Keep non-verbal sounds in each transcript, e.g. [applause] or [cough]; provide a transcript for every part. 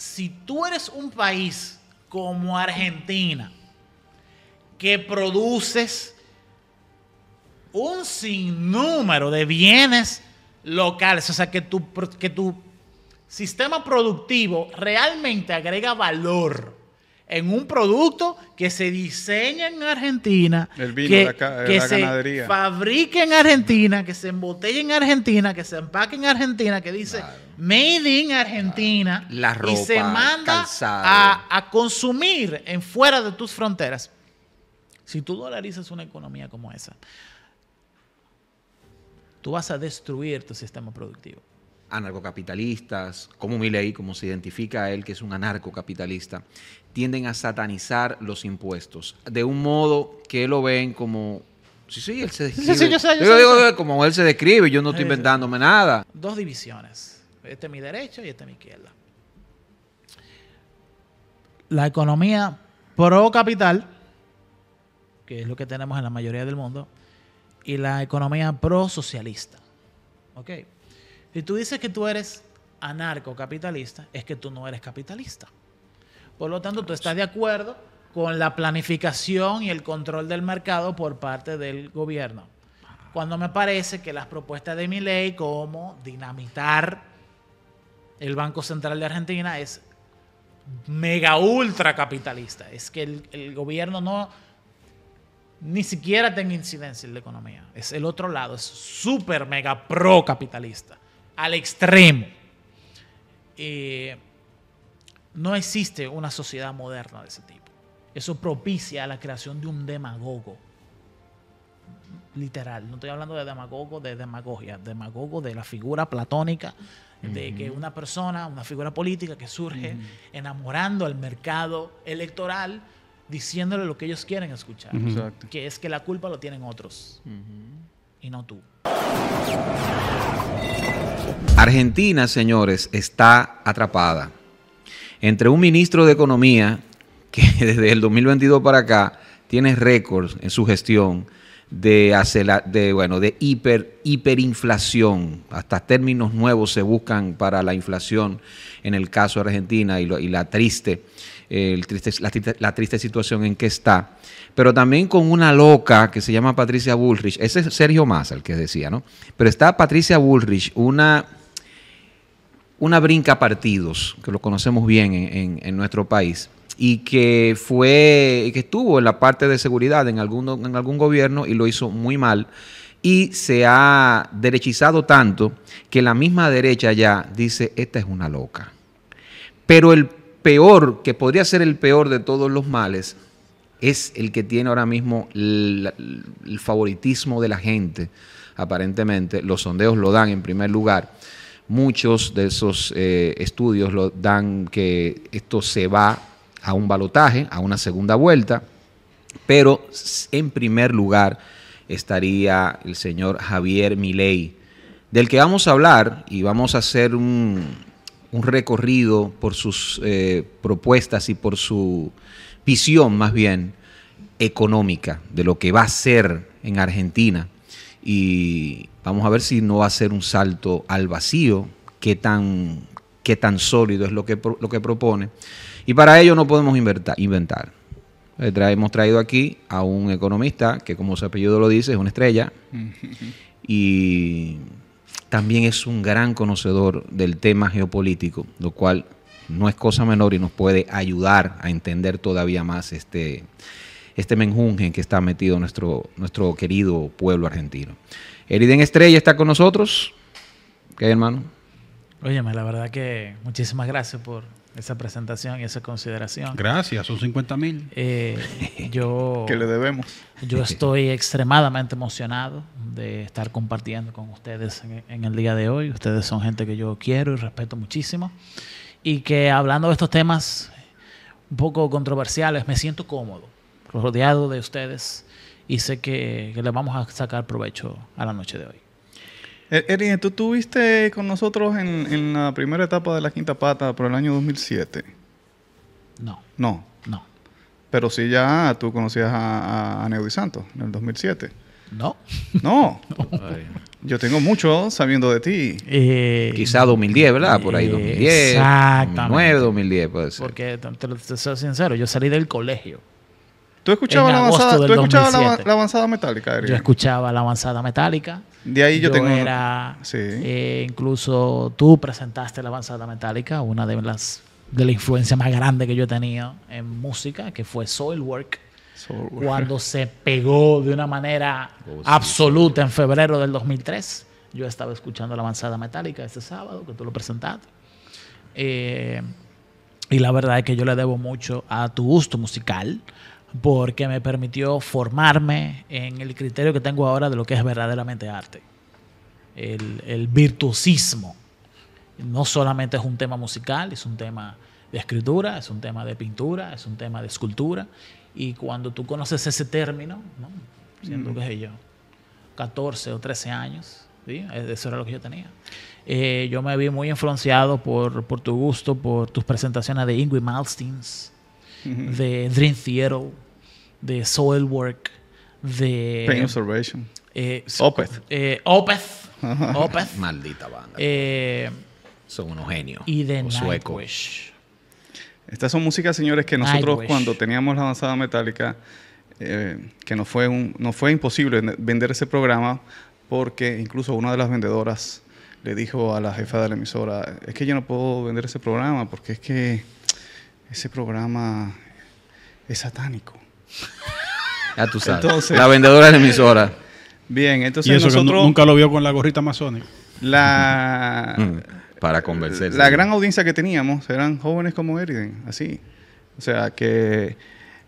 si tú eres un país como Argentina, que produces un sinnúmero de bienes locales, o sea, que tu, tu sistema productivo realmente agrega valor en un producto que se diseña en Argentina, que, eh, se fabrique en Argentina, que se embotelle en Argentina, que se empaque en Argentina, que dice made in Argentina ah, y se manda a, consumir en fuera de tus fronteras. Si tú dolarizas una economía como esa, tú vas a destruir tu sistema productivo. Anarcocapitalistas, como Milley, como se identifica a él, que es un anarcocapitalista, tienden a satanizar los impuestos de un modo que lo ven como Sí, sí, él se describe. yo digo, como él se describe, yo no estoy inventándome nada. Dos divisiones. Este es mi derecho y este es mi izquierda. La economía pro capital, que es lo que tenemos en la mayoría del mundo, y la economía pro socialista. Si tú dices que tú eres anarco-capitalista, es que tú no eres capitalista. Por lo tanto, tú estás de acuerdo con la planificación y el control del mercado por parte del gobierno. Cuando me parece que las propuestas de mi ley, como dinamitar el Banco Central de Argentina es mega ultra capitalista. Es que el, gobierno no ni siquiera tiene incidencia en la economía. Es el otro lado, es súper mega pro capitalista, al extremo. no existe una sociedad moderna de ese tipo. Eso propicia la creación de un demagogo. Literal, no estoy hablando de demagogo de demagogia, demagogo de la figura platónica de que una persona, una figura política que surge enamorando al mercado electoral, diciéndole lo que ellos quieren escuchar, que es que la culpa lo tienen otros y no tú. Argentina, señores, está atrapada entre un ministro de Economía que [laughs] desde el 2022 para acá tiene récords en su gestión de, de, bueno, de hiper, hiperinflación. Hasta términos nuevos se buscan para la inflación en el caso de Argentina y, y la, triste, eh, el triste, la, triste, situación en que está. Pero también con una loca que se llama Patricia Bullrich. Ese es Sergio Massa el que decía, ¿no? Pero está Patricia Bullrich, una, una brinca partidos, que lo conocemos bien en, en, en nuestro país y que fue que estuvo en la parte de seguridad en algún, en algún gobierno y lo hizo muy mal y se ha derechizado tanto que la misma derecha ya dice, esta es una loca. Pero el peor, que podría ser el peor de todos los males, es el que tiene ahora mismo el, favoritismo de la gente, aparentemente. Los sondeos lo dan en primer lugar. Muchos de esos eh, estudios lo dan que esto se va a un balotaje, a una segunda vuelta, pero en primer lugar estaría el señor Javier Milei, del que vamos a hablar y vamos a hacer un, recorrido por sus eh, propuestas y por su visión más bien económica de lo que va a ser en Argentina. Y vamos a ver si no va a ser un salto al vacío, qué tan, tan sólido es lo que, lo que propone. Y para ello no podemos inventar. Eh, hemos traído aquí a un economista que, como su apellido lo dice, es una estrella. [laughs] y también es un gran conocedor del tema geopolítico, lo cual no es cosa menor y nos puede ayudar a entender todavía más este, este menjunje en que está metido nuestro, nuestro querido pueblo argentino. Eriden Estrella está con nosotros. ¿Qué, hay hermano? Óyeme, la verdad que muchísimas gracias por esa presentación y esa consideración. Gracias, son 50 mil. Eh, [laughs] yo, que le debemos. Yo estoy extremadamente emocionado de estar compartiendo con ustedes en, el día de hoy. Ustedes son gente que yo quiero y respeto muchísimo. Y que hablando de estos temas un poco controversiales, me siento cómodo, rodeado de ustedes. Y sé que le vamos a sacar provecho a la noche de hoy. Erin, tú estuviste con nosotros en, la primera etapa de la quinta pata por el año 2007. No. No. No. Pero sí ya tú conocías a, a, Santos en el 2007. No. No. [laughs] Yo tengo mucho sabiendo de ti. Eh, Quizá 2010, ¿verdad? Por ahí 2010. Eh, exactamente. 2009, 2010 puede ser. Porque, te, lo soy sincero, yo salí del colegio. ¿Tú escuchabas, la avanzada, la, avanzada metálica, Erin. Yo escuchaba la avanzada metálica de ahí yo, tengo. Era, sí. Eh, incluso tú presentaste la avanzada metálica, una de las de la influencia más grande que yo tenía en música, que fue Soilwork. Soilwork. Cuando se pegó de una manera oh, absoluta en febrero del 2003. Yo estaba escuchando la avanzada metálica este sábado, que tú lo presentaste. Eh, y la verdad es que yo le debo mucho a tu gusto musical, porque me permitió formarme en el criterio que tengo ahora de lo que es verdaderamente arte. El, virtuosismo no solamente es un tema musical, es un tema de escritura, es un tema de pintura, es un tema de escultura. Y cuando tú conoces ese término, siendo, mm. que yo, 14 o 13 años, ¿sí? Eh, eso era lo que yo tenía. Eh, yo me vi muy influenciado por, por tu gusto, por tus presentaciones de Ingrid Malsteins, de Dream Theater, de Soilwork, de... Pain Observation. Eh, Opeth. Eh, Opeth. Opeth. Maldita banda. Eh, son unos genios. Y de Nightwish. Estas son músicas, señores, que nosotros cuando teníamos la avanzada metálica, que fue, un, nos fue imposible vender ese programa porque incluso una de las vendedoras le dijo a la jefa de la emisora, es que yo no puedo vender ese programa porque es que ese programa es satánico. A tú sabes. la vendedora de la emisora. Bien, entonces ¿Y eso nosotros, nunca lo vio con la gorrita masónica La [laughs] mm, para convencerse. La gran audiencia que teníamos eran jóvenes como Eriden, así. O sea, que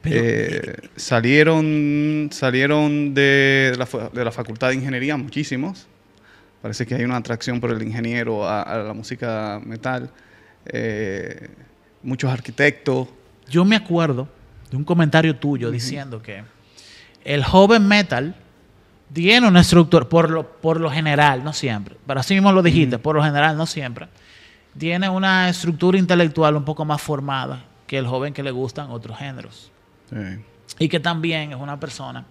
eh, salieron salieron de la, de la facultad de ingeniería muchísimos. Parece que hay una atracción por el ingeniero a, a la música metal. Eh, muchos arquitectos. Yo me acuerdo de un comentario tuyo diciendo que el joven metal tiene una estructura, por lo, por lo general, no siempre, pero así mismo lo dijiste, por lo general, no siempre, tiene una estructura intelectual un poco más formada que el joven que le gustan otros géneros. Y que también es una persona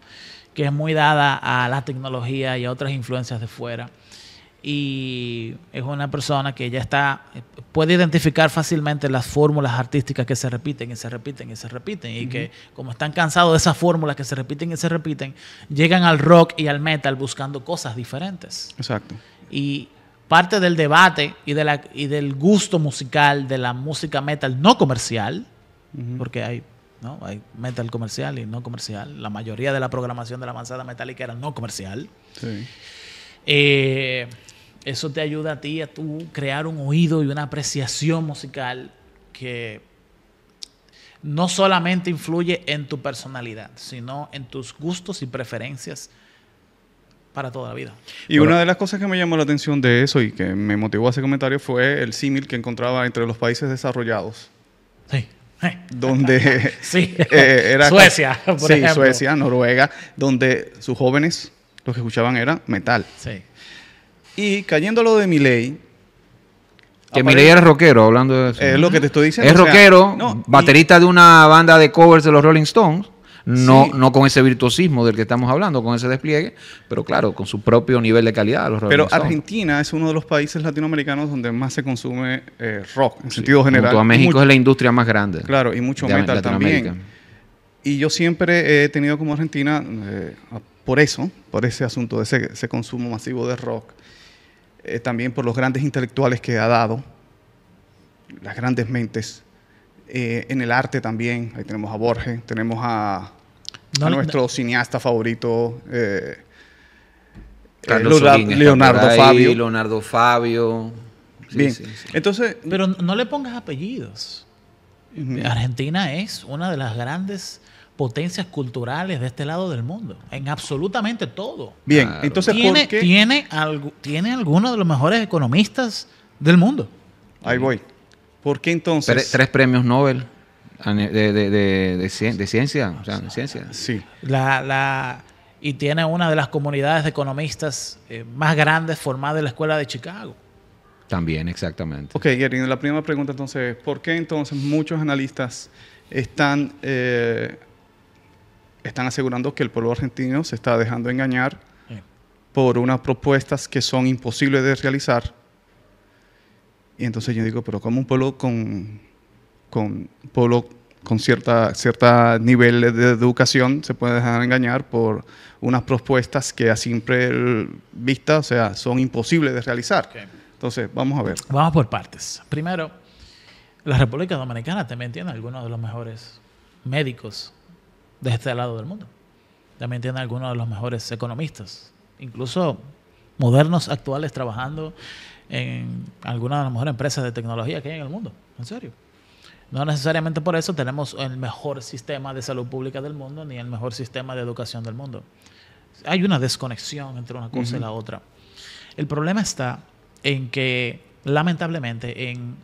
que es muy dada a la tecnología y a otras influencias de fuera y es una persona que ya está, puede identificar fácilmente las fórmulas artísticas que se repiten y se repiten y se repiten y que como están cansados de esas fórmulas que se repiten y se repiten, llegan al rock y al metal buscando cosas diferentes. Exacto. Y parte del debate y, de la, y del gusto musical de la música metal no comercial, porque hay ¿no? Hay metal comercial y no comercial. La mayoría de la programación de la manzana metálica era no comercial. Sí. Eh, eso te ayuda a ti a tú crear un oído y una apreciación musical que no solamente influye en tu personalidad, sino en tus gustos y preferencias para toda la vida. Y una de las cosas que me llamó la atención de eso y que me motivó a ese comentario fue el símil que encontraba entre los países desarrollados. Sí. Donde [laughs] sí. [laughs] Eh, era Suecia, [laughs] Suecia, Noruega, donde sus jóvenes los que escuchaban era metal. Sí. Y lo de Miley. Que Miley era rockero, hablando de eso. Es lo que te estoy diciendo. Es rockero, baterista de una banda de covers de los Rolling Stones. No, no con ese virtuosismo del que estamos hablando, con ese despliegue, pero claro, con su propio nivel de calidad. Los pero Argentina es uno de los países latinoamericanos donde más se consume eh, rock, en sentido general. A México es la industria más grande. Claro, y mucho metal también. Y yo siempre he tenido como Argentina, eh, por eso, por ese asunto de ese, consumo masivo de rock, eh, también por los grandes intelectuales que ha dado, las grandes mentes, eh, en el arte también, ahí tenemos a Borges, tenemos a, nuestro cineasta favorito, eh, Leonardo, Fabio. Leonardo Fabio. Bien, entonces... Pero no le pongas apellidos. Argentina es una de las grandes potencias culturales de este lado del mundo, en absolutamente todo. Bien, entonces tiene, ¿por Tiene, tiene alguno de los mejores economistas del mundo. Ahí voy. ¿Por qué entonces? Tres, premios Nobel de, de, ciencia. O sea, de ciencia. Sí. La, la, y tiene una de las comunidades de economistas eh, más grandes formadas en la Escuela de Chicago. También, exactamente. Ok, Gary, la primera pregunta entonces, es: ¿por qué entonces muchos analistas están eh, están asegurando que el pueblo argentino se está dejando engañar por unas propuestas que son imposibles de realizar. Y entonces yo digo, pero ¿cómo un pueblo con, con con cierta, cierta nivel de educación se puede dejar engañar por unas propuestas que a simple vista, o sea, son imposibles de realizar. Entonces, vamos a ver. Vamos por partes. Primero, la República Dominicana también tiene algunos de los mejores médicos de este lado del mundo. También tiene algunos de los mejores economistas, incluso modernos actuales trabajando en algunas de las mejores empresas de tecnología que hay en el mundo, en serio. No necesariamente por eso tenemos el mejor sistema de salud pública del mundo ni el mejor sistema de educación del mundo. Hay una desconexión entre una cosa y la otra. El problema está en que, lamentablemente, en,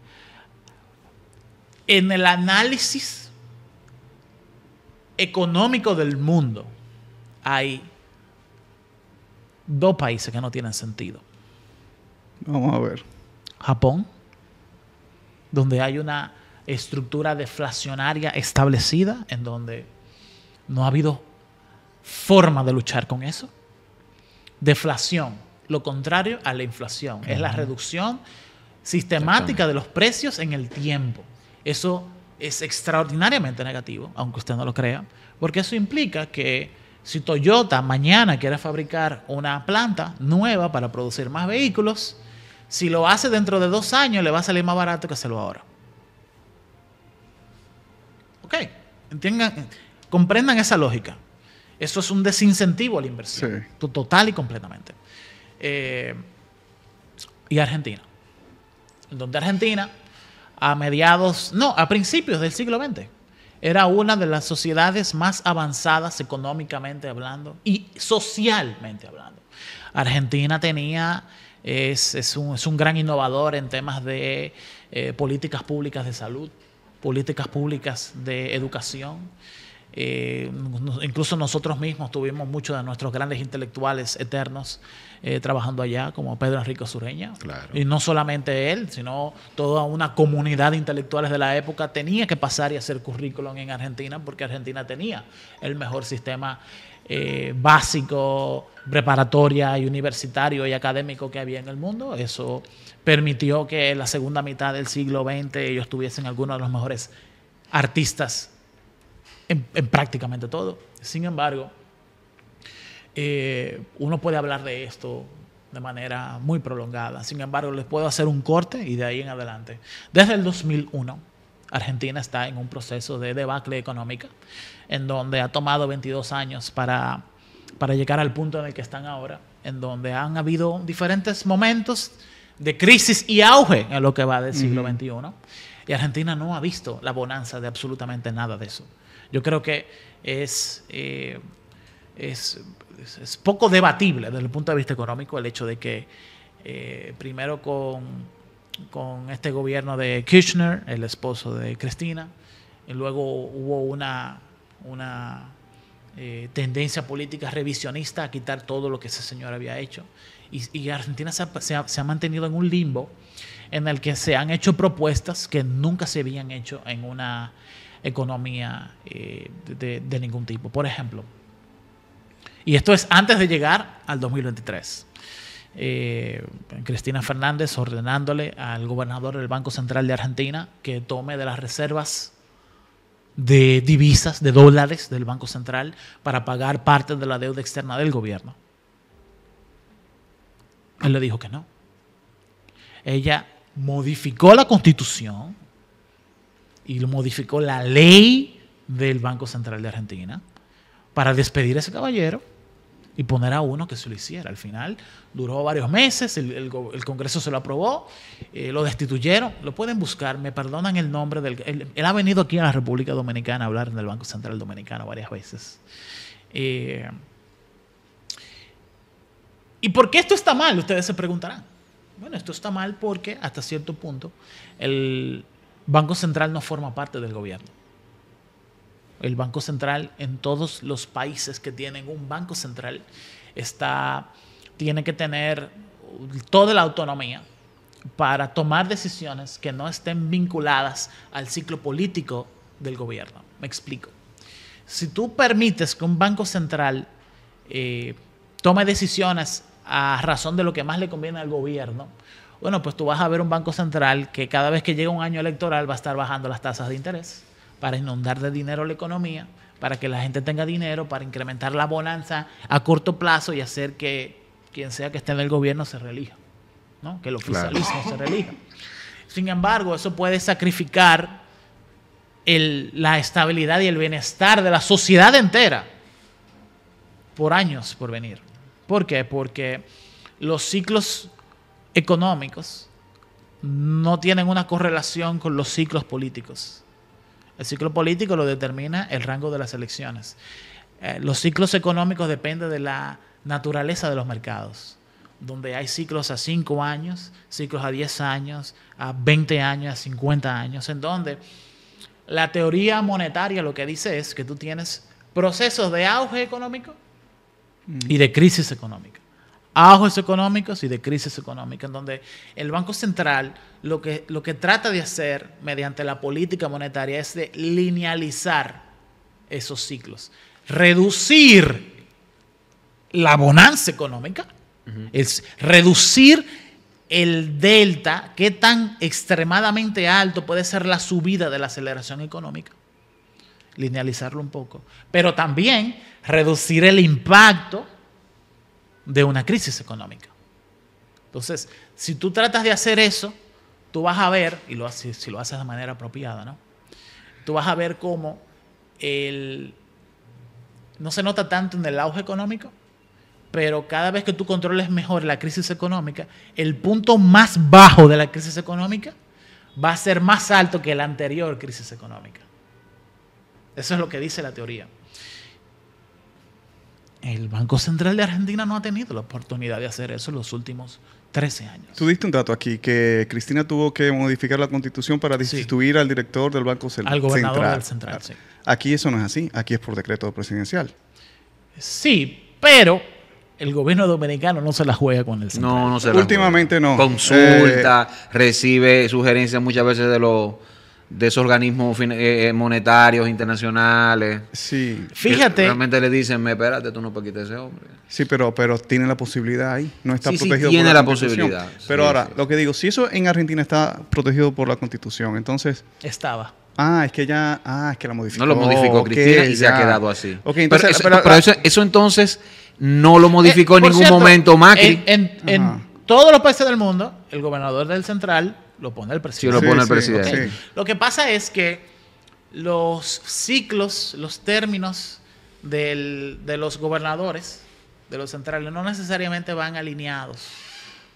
en el análisis económico del mundo, hay dos países que no tienen sentido. Vamos a ver. Japón, donde hay una estructura deflacionaria establecida, en donde no ha habido forma de luchar con eso. Deflación, lo contrario a la inflación, es la reducción sistemática de los precios en el tiempo. Eso es extraordinariamente negativo, aunque usted no lo crea, porque eso implica que si Toyota mañana quiere fabricar una planta nueva para producir más vehículos, si lo hace dentro de dos años le va a salir más barato que hacerlo ahora. Ok, entiendan, comprendan esa lógica. Eso es un desincentivo a la inversión, total y completamente. Eh, y Argentina, donde Argentina a mediados, no, a principios del siglo XX. Era una de las sociedades más avanzadas económicamente hablando y socialmente hablando. Argentina tenía, es, un, es un, gran innovador en temas de eh, políticas públicas de salud, políticas públicas de educación. Eh, incluso nosotros mismos tuvimos muchos de nuestros grandes intelectuales eternos eh, trabajando allá, como Pedro Enrique Sureña. Y no solamente él, sino toda una comunidad de intelectuales de la época tenía que pasar y hacer currículum en Argentina, porque Argentina tenía el mejor sistema eh, básico, preparatoria y universitario y académico que había en el mundo. Eso permitió que en la segunda mitad del siglo XX ellos tuviesen algunos de los mejores artistas en, prácticamente todo. Sin embargo, eh, uno puede hablar de esto de manera muy prolongada. Sin embargo, les puedo hacer un corte y de ahí en adelante. Desde el 2001, Argentina está en un proceso de debacle económica, en donde ha tomado 22 años para, para llegar al punto en el que están ahora, en donde han habido diferentes momentos de crisis y auge en lo que va del siglo XXI. Y Argentina no ha visto la bonanza de absolutamente nada de eso yo creo que eh, es, es, poco debatible desde el punto de vista económico el hecho de que eh, primero con, con, este gobierno de Kirchner, el esposo de Cristina, y luego hubo una, una eh, tendencia política revisionista a quitar todo lo que ese señor había hecho. Y, Argentina se ha, mantenido en un limbo en el que se han hecho propuestas que nunca se habían hecho en una economía eh, de, ningún tipo. Por ejemplo, y esto es antes de llegar al 2023. Eh, Cristina Fernández ordenándole al gobernador del Banco Central de Argentina que tome de las reservas de divisas, de dólares del Banco Central para pagar parte de la deuda externa del gobierno. Él le dijo que no. Ella modificó la constitución y modificó la ley del Banco Central de Argentina para despedir a ese caballero y poner a uno que se lo hiciera. Al final duró varios meses, el, Congreso se lo aprobó, eh, lo destituyeron, lo pueden buscar, me perdonan el nombre del... Él, ha venido aquí a la República Dominicana a hablar el Banco Central Dominicano varias veces. Eh, ¿Y por qué esto está mal? Ustedes se preguntarán. Bueno, esto está mal porque hasta cierto punto el, Banco Central no forma parte del gobierno. El Banco Central en todos los países que tienen un Banco Central está, tiene que tener toda la autonomía para tomar decisiones que no estén vinculadas al ciclo político del gobierno. Me explico. Si tú permites que un banco central eh, tome decisiones a razón de lo que más le conviene al gobierno, bueno, pues tú vas a ver un banco central que cada vez que llega un año electoral va a estar bajando las tasas de interés para inundar de dinero la economía, para que la gente tenga dinero, para incrementar la bonanza a corto plazo y hacer que quien sea que esté en el gobierno se relija ¿no? que el oficialismo se reelija. Sin embargo, eso puede sacrificar la estabilidad y el bienestar de la sociedad entera por años por venir. ¿Por qué? Porque los ciclos económicos no tienen una correlación con los ciclos políticos. El ciclo político lo determina el rango de las elecciones. Eh, los ciclos económicos dependen de la naturaleza de los mercados, donde hay ciclos a 5 años, ciclos a 10 años, a 20 años, a 50 años, en donde la teoría monetaria lo que dice es que tú tienes procesos de auge económico mm. y de crisis económica ajos económicos y de crisis económica, en donde el Banco Central lo que, lo que trata de hacer mediante la política monetaria es de linealizar esos ciclos, reducir la bonanza económica, es reducir el delta, qué tan extremadamente alto puede ser la subida de la aceleración económica, linealizarlo un poco, pero también reducir el impacto de una crisis económica. Entonces, si tú tratas de hacer eso, tú vas a ver, y si lo haces de manera apropiada, ¿no? Tú vas a ver cómo el, no se nota tanto en el auge económico, pero cada vez que tú controles mejor la crisis económica, el punto más bajo de la crisis económica va a ser más alto que la anterior crisis económica. Eso es lo que dice la teoría. El Banco Central de Argentina no ha tenido la oportunidad de hacer eso en los últimos 13 años. Tú diste un dato aquí, que Cristina tuvo que modificar la constitución para destituir al director del Banco Central. Al gobernador del Central, sí. Aquí eso no es así, aquí es por decreto presidencial. Sí, pero el gobierno dominicano no se la juega con el Central. No, no se la Últimamente no. Consulta, eh, recibe sugerencias muchas veces de los de esos organismos eh, eh, monetarios internacionales. Sí. Fíjate. Realmente le dicen, me espérate, tú no puedes quitar ese hombre. Sí, pero, pero tiene la posibilidad ahí. No está protegido sí, tiene la, la posibilidad. Pero ahora, lo que digo, si eso en Argentina está protegido por la Constitución, entonces... Estaba. Ah, es que ya... Ah, es que la modificó. No lo modificó Cristina y se ha quedado así. pero, eso, entonces no lo eh, modificó en ningún momento Macri. en, en todos los países del mundo, el gobernador del Central lo pone el presidente. lo pone el presidente. Lo que pasa es que los ciclos, los términos de los gobernadores, de los centrales, no necesariamente van alineados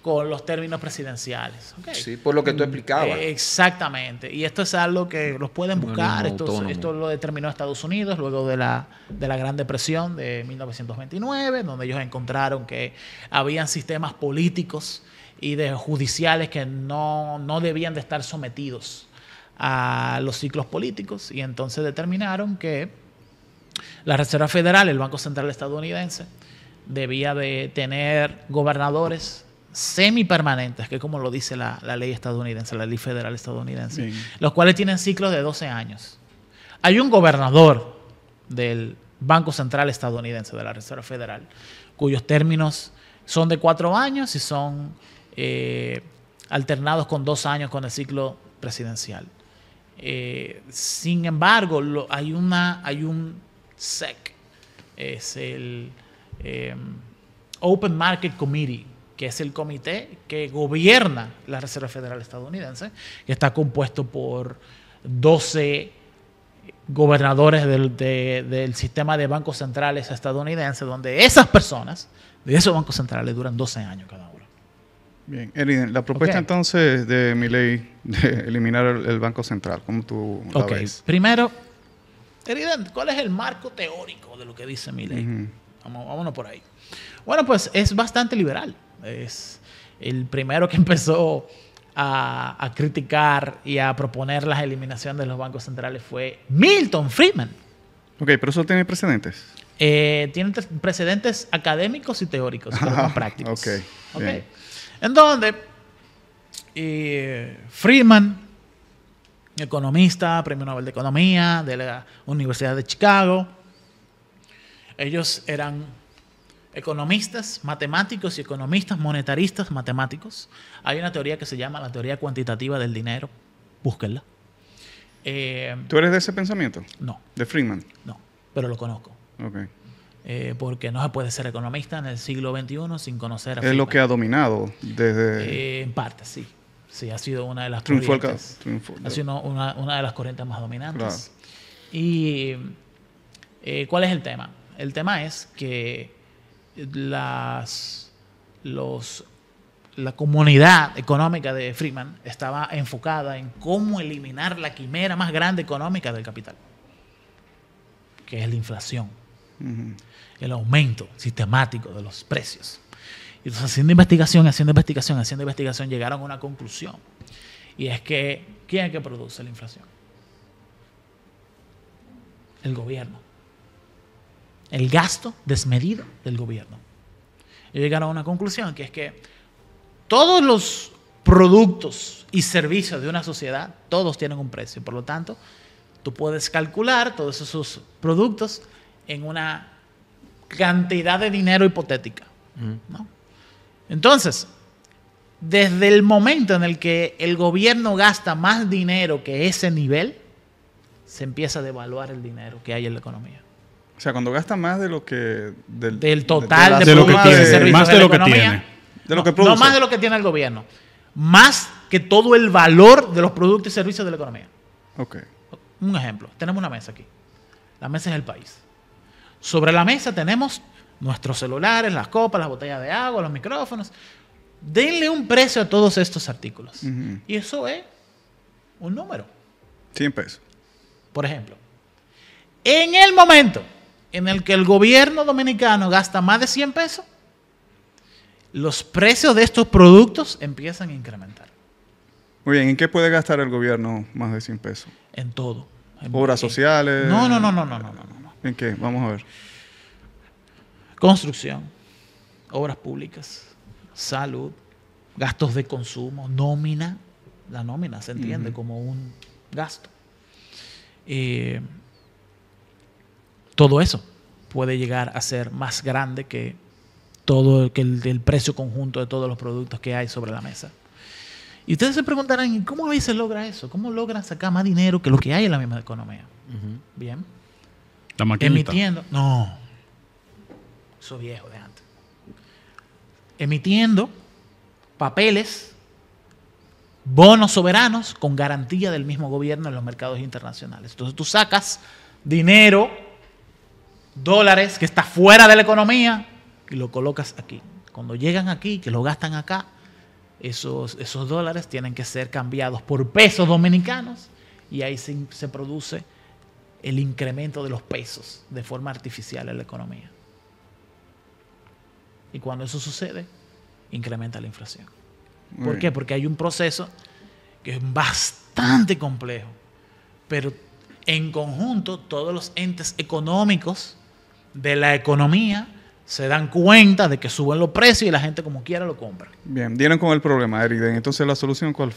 con los términos presidenciales. Sí, por lo que tú explicabas. Eh, exactamente. Y esto es algo que los pueden buscar. Esto, esto, lo determinó Estados Unidos luego de la, de la Gran Depresión de 1929, donde ellos encontraron que habían sistemas políticos y de judiciales que no, debían de estar sometidos a los ciclos políticos y entonces determinaron que la Reserva Federal, el Banco Central estadounidense, debía de tener gobernadores semipermanentes, que como lo dice la, ley estadounidense, la ley federal estadounidense, los cuales tienen ciclos de 12 años. Hay un gobernador del Banco Central estadounidense, de la Reserva Federal, cuyos términos son de cuatro años y son eh, alternados con dos años con el ciclo presidencial. Eh, sin embargo, hay, una, hay un SEC, es el eh, Open Market Committee, que es el comité que gobierna la Reserva Federal estadounidense, que está compuesto por 12 gobernadores del, del sistema de bancos centrales estadounidenses, donde esas personas de esos bancos centrales duran 12 años cada uno. Bien, Eriden, la propuesta entonces de mi ley de [laughs] eliminar el, Banco Central, ¿cómo tú la okay. Primero, Eriden, ¿cuál es el marco teórico de lo que dice mi ley? vámonos por ahí. Bueno, pues es bastante liberal. Es el primero que [laughs] empezó a, criticar y a proponer la eliminación de los bancos centrales fue Milton Friedman. Ok, pero eso tiene precedentes. Eh, tiene precedentes académicos y teóricos, pero no [laughs] prácticos. Ok. okay. En donde Friedman, economista, premio Nobel de Economía de la Universidad de Chicago, ellos eran economistas, matemáticos y economistas, monetaristas, matemáticos. Hay una teoría que se llama la teoría cuantitativa del dinero. Búsquenla. Eh, ¿Tú eres de ese pensamiento? No. ¿De Freeman? No, pero lo conozco. Okay. Eh, porque no se puede ser economista en el siglo XXI sin conocer a Es lo que ha dominado desde... Eh, en parte, sí. Sí, ha sido una de las corrientes. ha sido una, de las corrientes más dominantes. Y eh, ¿cuál es el tema? El tema es que las, los, la comunidad económica de Freeman estaba enfocada en cómo eliminar la quimera más grande económica del capital, que es la inflación el aumento sistemático de los precios. Y entonces haciendo investigación, haciendo investigación, haciendo investigación, llegaron a una conclusión. Y es que, ¿quién es que produce la inflación? El gobierno. El gasto desmedido del gobierno. Y llegaron a una conclusión, que es que todos los productos y servicios de una sociedad, todos tienen un precio. Por lo tanto, tú puedes calcular todos esos productos en una cantidad de dinero hipotética. Entonces, desde el momento en el que el gobierno gasta más dinero que ese nivel, se empieza a devaluar el dinero que hay en la economía. O sea, cuando gasta más de lo que... Del, total de, lo que tiene, más de, lo que tiene. No, más de lo que tiene el gobierno. Más que todo el valor de los productos y servicios de la economía. Ok. Un ejemplo. Tenemos una mesa aquí. La mesa es el país. Sobre la mesa tenemos nuestros celulares, las copas, las botellas de agua, los micrófonos. Denle un precio a todos estos artículos. Y eso es un número. 100 pesos. Por ejemplo, en el momento en el que el gobierno dominicano gasta más de 100 pesos, los precios de estos productos empiezan a incrementar. Muy bien, ¿en qué puede gastar el gobierno más de 100 pesos? En todo. Obras sociales. No, no, no, no, no, no, no. ¿En qué? Vamos a ver. Construcción, obras públicas, salud, gastos de consumo, nómina. La nómina se entiende como un gasto. Eh, todo eso puede llegar a ser más grande que todo el, precio conjunto de todos los productos que hay sobre la mesa. Y ustedes se preguntarán, ¿cómo a logra eso? ¿Cómo logran sacar más dinero que lo que hay en la misma economía? Bien. Emitiendo. No. Eso viejo de antes. Emitiendo papeles, bonos soberanos con garantía del mismo gobierno en los mercados internacionales. Entonces tú sacas dinero, dólares que está fuera de la economía y lo colocas aquí. Cuando llegan aquí, que lo gastan acá, esos, esos dólares tienen que ser cambiados por pesos dominicanos y ahí se, se produce el incremento de los pesos de forma artificial en la economía. Y cuando eso sucede, incrementa la inflación. ¿Por qué? Porque hay un proceso que es bastante complejo, pero en conjunto todos los entes económicos de la economía se dan cuenta de que suben los precios y la gente como quiera lo compra. Bien, dieron con el problema, Eriden. Entonces, ¿la solución cuál,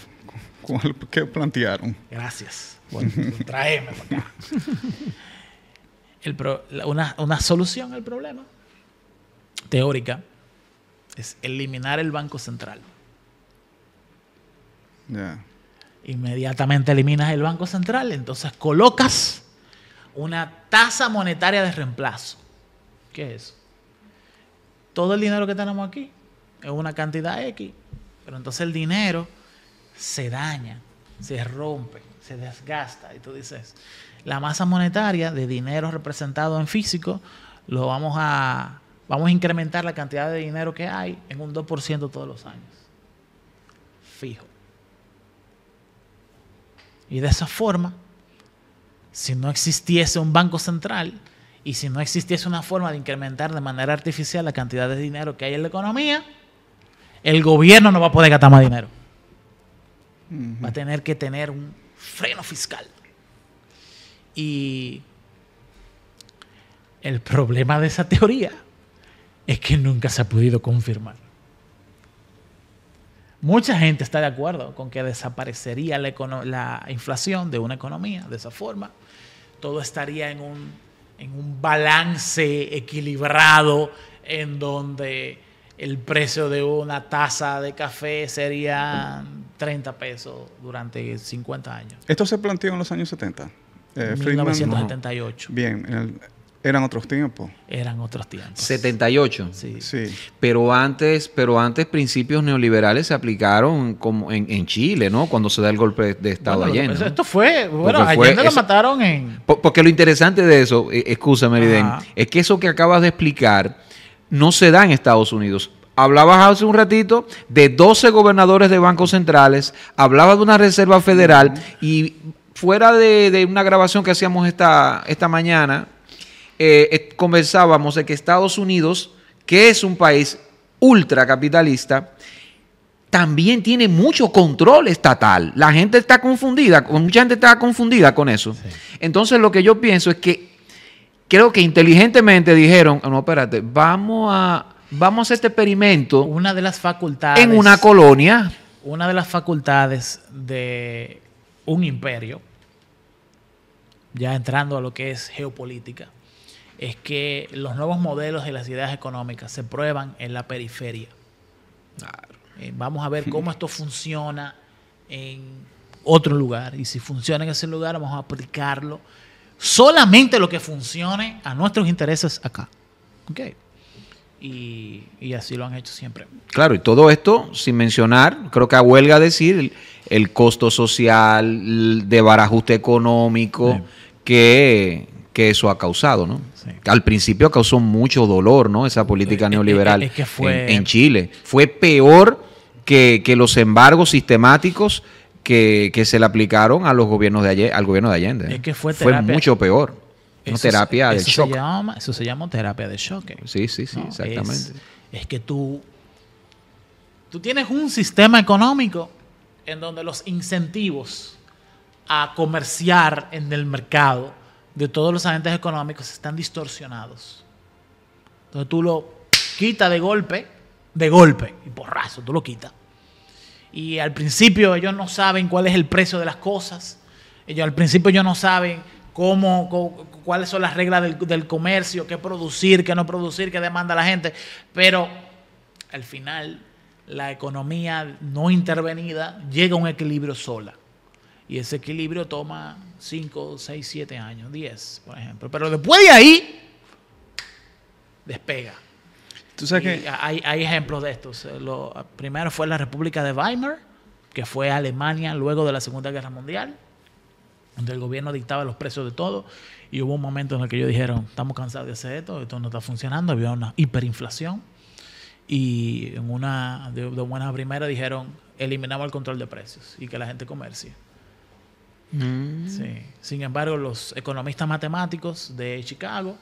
cuál qué plantearon? Gracias. [laughs] una, solución al problema teórica es eliminar el Banco Central. Inmediatamente eliminas el Banco Central, entonces colocas una tasa monetaria de reemplazo. ¿Qué es? Todo el dinero que tenemos aquí es una cantidad X, pero entonces el dinero se daña, se rompe se desgasta. Y tú dices, la masa monetaria de dinero representado en físico, lo vamos a, vamos a incrementar la cantidad de dinero que hay en un 2% todos los años. Fijo. Y de esa forma, si no existiese un banco central y si no existiese una forma de incrementar de manera artificial la cantidad de dinero que hay en la economía, el gobierno no va a poder gastar más dinero. Va a tener que tener un freno fiscal. Y el problema de esa teoría es que nunca se ha podido confirmar. Mucha gente está de acuerdo con que desaparecería la, inflación de una economía de esa forma. Todo estaría en un balance equilibrado en donde el precio de una taza de café sería 30 pesos durante 50 años. Esto se planteó en los años 70. Eh, 1978. Bien, eran otros tiempos. Eran otros tiempos. 78. Sí. Pero antes, pero antes principios neoliberales se aplicaron como en, en Chile, ¿no? Cuando se da el golpe de Estado allá. Allende. Esto fue, bueno, Allende lo mataron en... Porque lo interesante de eso, excusa es que eso que acabas de explicar no se da en Estados Unidos. Hablabas hace un ratito de 12 gobernadores de bancos centrales, hablabas de una Reserva Federal y fuera de, una grabación que hacíamos esta, esta mañana, eh, eh, conversábamos de que Estados Unidos, que es un país ultracapitalista, también tiene mucho control estatal. La gente está confundida, mucha gente está confundida con eso. Entonces lo que yo pienso es que creo que inteligentemente dijeron, no, espérate, vamos a, vamos a hacer este experimento. Una de las facultades. En una colonia. Una de las facultades de un imperio, ya entrando a lo que es geopolítica, es que los nuevos modelos y las ideas económicas se prueban en la periferia. Eh, vamos a ver cómo esto funciona en otro lugar y si funciona en ese lugar vamos a aplicarlo solamente lo que funcione a nuestros intereses acá. Y, así lo han hecho siempre. Claro, y todo esto sin mencionar, creo que huelga decir el, costo social, de barajuste económico que, eso ha causado, ¿no? Al principio causó mucho dolor, ¿no? Esa política neoliberal en, Chile. Fue peor que, que los embargos sistemáticos que, se le aplicaron a los gobiernos de ayer, al gobierno de Allende. Es que fue, fue mucho peor. Eso, terapia Se llama, eso se llama terapia de shock. Sí, sí, sí, exactamente. Es, que tú, tú tienes un sistema económico en donde los incentivos a comerciar en el mercado de todos los agentes económicos están distorsionados. Entonces tú lo quitas de golpe, de golpe, y porrazo, tú lo quitas y al principio ellos no saben cuál es el precio de las cosas, ellos al principio ellos no saben cómo, cuáles son las reglas del, del, comercio, qué producir, qué no producir, qué demanda la gente, pero al final la economía no intervenida llega a un equilibrio sola. Y ese equilibrio toma 5, 6, 7 años, 10, por ejemplo. Pero después de ahí, despega. ¿Tú sabes que... hay, ejemplos de estos. Lo, primero fue la República de Weimar, que fue Alemania luego de la Segunda Guerra Mundial, donde el gobierno dictaba los precios de todo. Y hubo un momento en el que ellos dijeron, estamos cansados de hacer esto, esto no está funcionando, había una hiperinflación. Y en una de, de buenas primeras dijeron, eliminamos el control de precios y que la gente comercie. Mm. Sin embargo, los economistas matemáticos de Chicago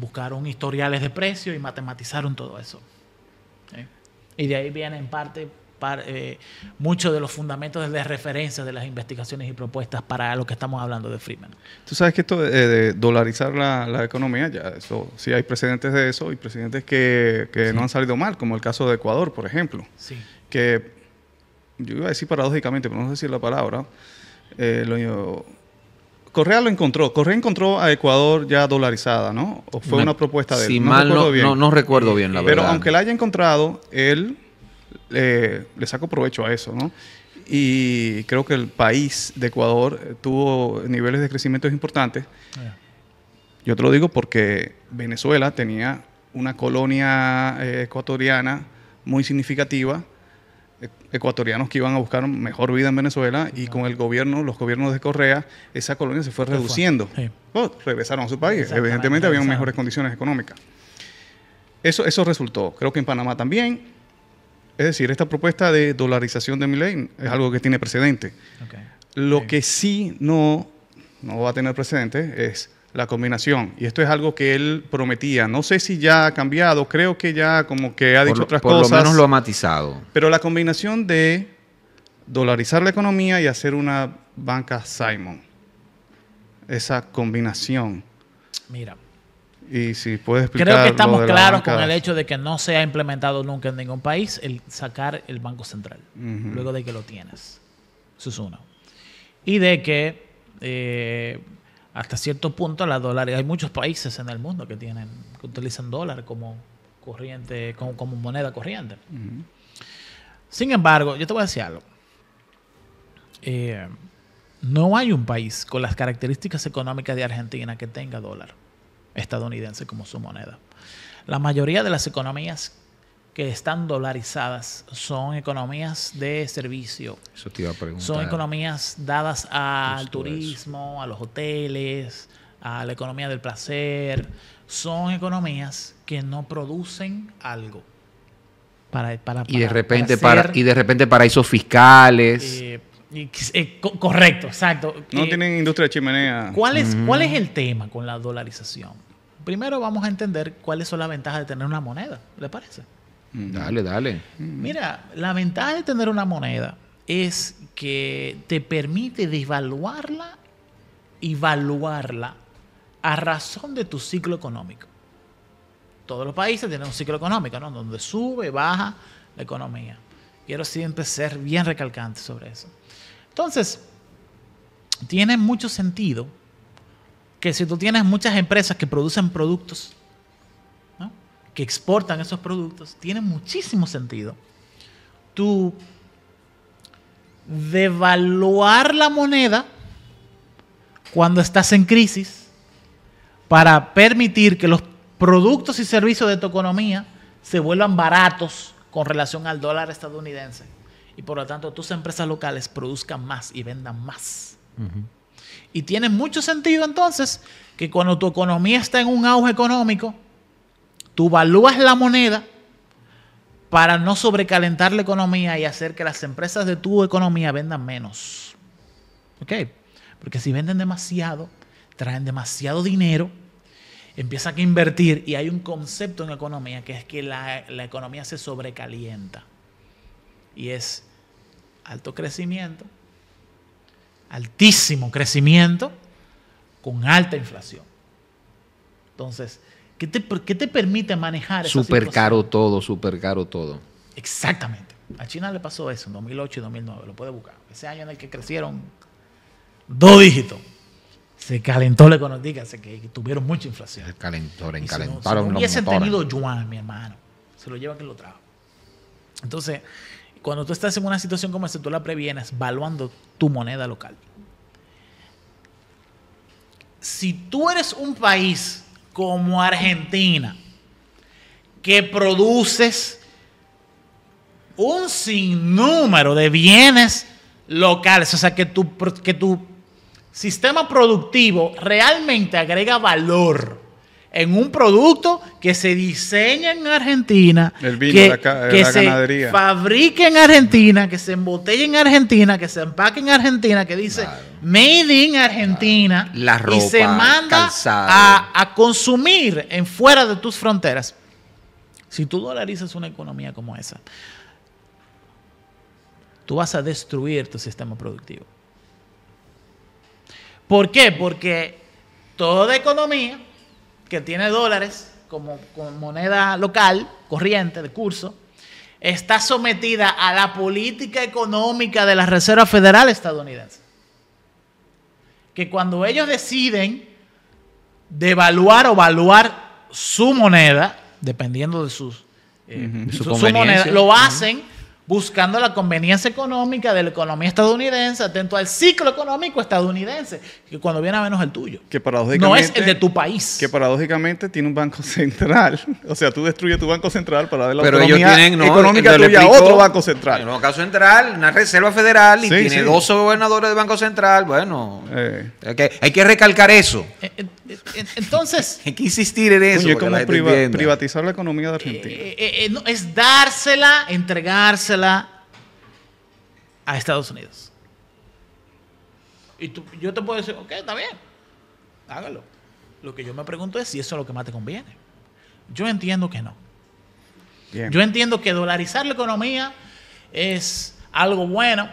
buscaron historiales de precios y matematizaron todo eso. Y de ahí viene en parte eh, muchos de los fundamentos de referencia de las investigaciones y propuestas para lo que estamos hablando de Freeman. Tú sabes que esto de, eh, dolarizar la, economía, ya eso sí hay precedentes de eso y precedentes que, no han salido mal, como el caso de Ecuador, por ejemplo. Sí. Que yo iba a decir paradójicamente, pero no sé si la palabra, eh, lo lo, Correa lo encontró. Correa encontró a Ecuador ya dolarizada, ¿no? O fue una propuesta de él. no recuerdo no, bien. recuerdo bien, la Pero verdad. Pero aunque la haya encontrado, él eh, le sacó provecho a eso, ¿no? Y creo que el país de Ecuador eh, tuvo niveles de crecimiento importantes. Ah. Yo te lo digo porque Venezuela tenía una colonia eh, ecuatoriana muy significativa ecuatorianos que iban a buscar mejor vida en Venezuela y con el gobierno, los gobiernos de Correa, esa colonia se fue reduciendo. Oh, regresaron a su país, evidentemente habían mejores condiciones económicas. Eso, eso resultó, creo que en Panamá también. Es decir, esta propuesta de dolarización de mi ley es algo que tiene precedente. Lo que sí no, no va a tener precedente es la combinación. Y esto es algo que él prometía. No sé si ya ha cambiado, creo que ya como que ha dicho otras cosas. Por lo menos lo ha matizado. Pero la combinación de dolarizar la economía y hacer una banca Simon. Esa combinación. Mira. Y si puedes explicar. Creo que estamos claros con el hecho de que no se ha implementado nunca en ningún país el sacar el Banco Central, luego de que lo tienes. Eso es uno. Y de que eh, hasta cierto punto la dólares. Hay muchos países en el mundo que tienen, que utilizan dólar como corriente, como, moneda corriente. Sin embargo, yo te voy a decir algo. Eh, no hay un país con las características económicas de Argentina que tenga dólar estadounidense como su moneda. La mayoría de las economías que están dolarizadas, son economías de servicio. Eso te iba a preguntar. Son economías dadas al turismo, a los hoteles, a la economía del placer. Son economías que no producen algo. Para, para, y, de repente para, y de repente paraísos fiscales. Eh, eh, correcto, exacto. No eh, tienen industria de chimenea. ¿cuál es, ¿Cuál es el tema con la dolarización? Primero vamos a entender cuáles son las ventajas de tener una moneda, ¿le parece? Dale, dale. Mira, la ventaja de tener una moneda es que te permite desvaluarla y valuarla a razón de tu ciclo económico. Todos los países tienen un ciclo económico, ¿no? Donde sube, baja la economía. Quiero siempre ser bien recalcante sobre eso. Entonces, tiene mucho sentido que si tú tienes muchas empresas que producen productos que exportan esos productos tiene muchísimo sentido. Tú devaluar la moneda cuando estás en crisis para permitir que los productos y servicios de tu economía se vuelvan baratos con relación al dólar estadounidense y por lo tanto tus empresas locales produzcan más y vendan más. Y tiene mucho sentido entonces que cuando tu economía está en un auge económico, Tú valúas la moneda para no sobrecalentar la economía y hacer que las empresas de tu economía vendan menos. ¿Ok? Porque si venden demasiado, traen demasiado dinero, empiezan a invertir y hay un concepto en economía que es que la, la economía se sobrecalienta. Y es alto crecimiento, altísimo crecimiento con alta inflación. Entonces, ¿Qué te, te permite manejar Súper caro todo, súper caro todo. Exactamente. A China le pasó eso en 2008 y 2009, lo puedes buscar. Ese año en el que crecieron dos dígitos. Se calentó la economía, se que tuvieron mucha inflación. Se calentó, se calentaron si no, si tenido yuan, mi hermano. Se lo lleva que lo trajo. Entonces, cuando tú estás en una situación como esa, tú la previenes valuando tu moneda local. Si tú eres un país como Argentina, que produces un sinnúmero de bienes locales, o sea, que tu, que tu sistema productivo realmente agrega valor en un producto que se diseña en Argentina, que, se fabrique en Argentina, que se embotelle en Argentina, que se empaque en Argentina, que dice Made in Argentina y se manda a, consumir en fuera de tus fronteras. Si tú dolarizas una economía como esa, tú vas a destruir tu sistema productivo. ¿Por qué? Porque toda economía que tiene dólares como, moneda local, corriente, de curso, está sometida a la política económica de la Reserva Federal estadounidense. Que cuando ellos deciden devaluar o valuar su moneda, dependiendo de sus, eh, su, moneda, lo hacen buscando la conveniencia económica de la economía estadounidense, atento al ciclo económico estadounidense, que cuando viene a menos el tuyo. Que paradójicamente, no es el de tu país. Que paradójicamente tiene un banco [laughs] central. O sea, tú destruyes tu banco central para darle la Pero ellos tienen, no, económica tuya otro banco central. un banco central, una reserva federal y tiene dos gobernadores de banco central. Bueno, eh. hay, que, hay, que, recalcar eso. Eh, eh, eh, entonces. [laughs] Hay que insistir en eso. privatizar la economía de eh, Argentina. Eh, es dársela, entregársela a Estados Unidos. Y yo te puedo decir, ok, está bien, hágalo. Lo que yo me pregunto es si eso es lo que más te conviene. Yo entiendo que no. Yo entiendo que dolarizar la economía es algo bueno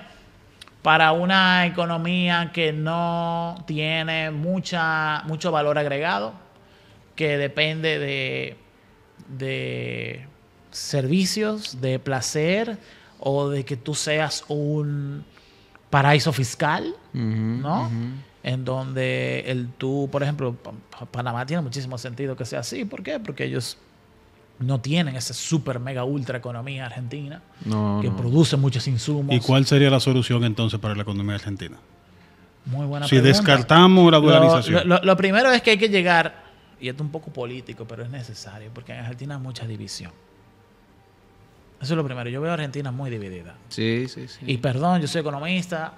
para una economía que no tiene mucha, mucho valor agregado, que depende de, de servicios, de placer o de que tú seas un paraíso fiscal, ¿no? En donde el tú, por ejemplo, Panamá tiene muchísimo sentido que sea así. ¿Por qué? Porque ellos no tienen esa super mega ultra economía argentina que produce muchos insumos. ¿Y cuál sería la solución entonces para la economía argentina? Muy buena si pregunta. Si descartamos la globalización Lo, primero es que hay que llegar, y esto es un poco político, pero es necesario, porque en Argentina hay mucha división. Eso es lo primero. Yo veo a Argentina muy dividida. Sí, sí, sí. Y perdón, yo soy economista.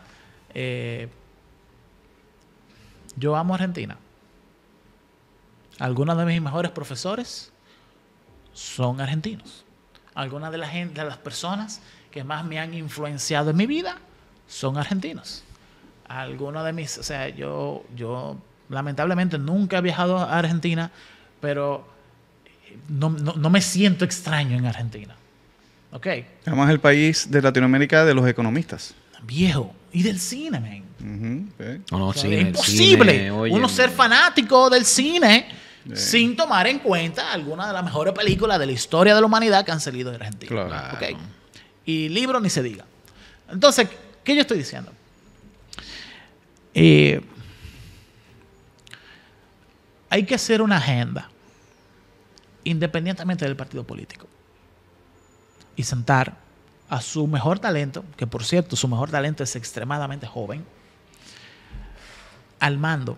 Eh, yo amo a Argentina. Algunos de mis mejores profesores son argentinos. Algunas de, la gente, de las personas que más me han influenciado en mi vida son argentinos. Algunos de mis, o sea, yo, yo lamentablemente nunca he viajado a Argentina, pero no, no, me siento extraño en Argentina. ¿Ok? Además, el país de Latinoamérica de los economistas. Viejo. Y del cine, man. es imposible uno ser fanático del cine sin tomar en cuenta alguna de las mejores películas de la historia de la humanidad que han salido de Argentina. Y libro ni se diga. Entonces, ¿qué yo estoy diciendo? Eh, hay que hacer una agenda, independientemente del partido político, y sentar a su mejor talento, que por cierto, su mejor talento es extremadamente joven, al mando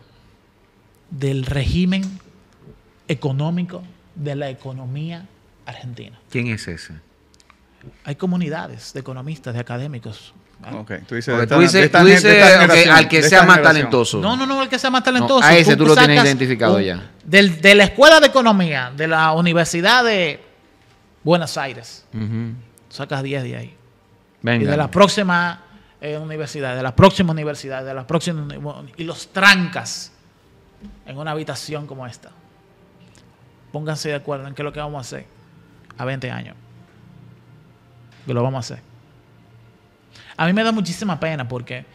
del régimen económico de la economía argentina. ¿Quién es ese? Hay comunidades de economistas, de académicos. Okay. Tú dices, al que sea más talentoso. No, no, no, al que sea más talentoso. a ese tú, lo tienes identificado ya. de la Escuela de Economía, de la Universidad de Buenos Aires. Sacas 10 de ahí. Venga. Y de la próxima eh, universidad, de la próxima universidad, de la próxima. Y los trancas en una habitación como esta pónganse de acuerdo en qué es lo que vamos a hacer a 20 años. Que lo vamos a hacer. A mí me da muchísima pena porque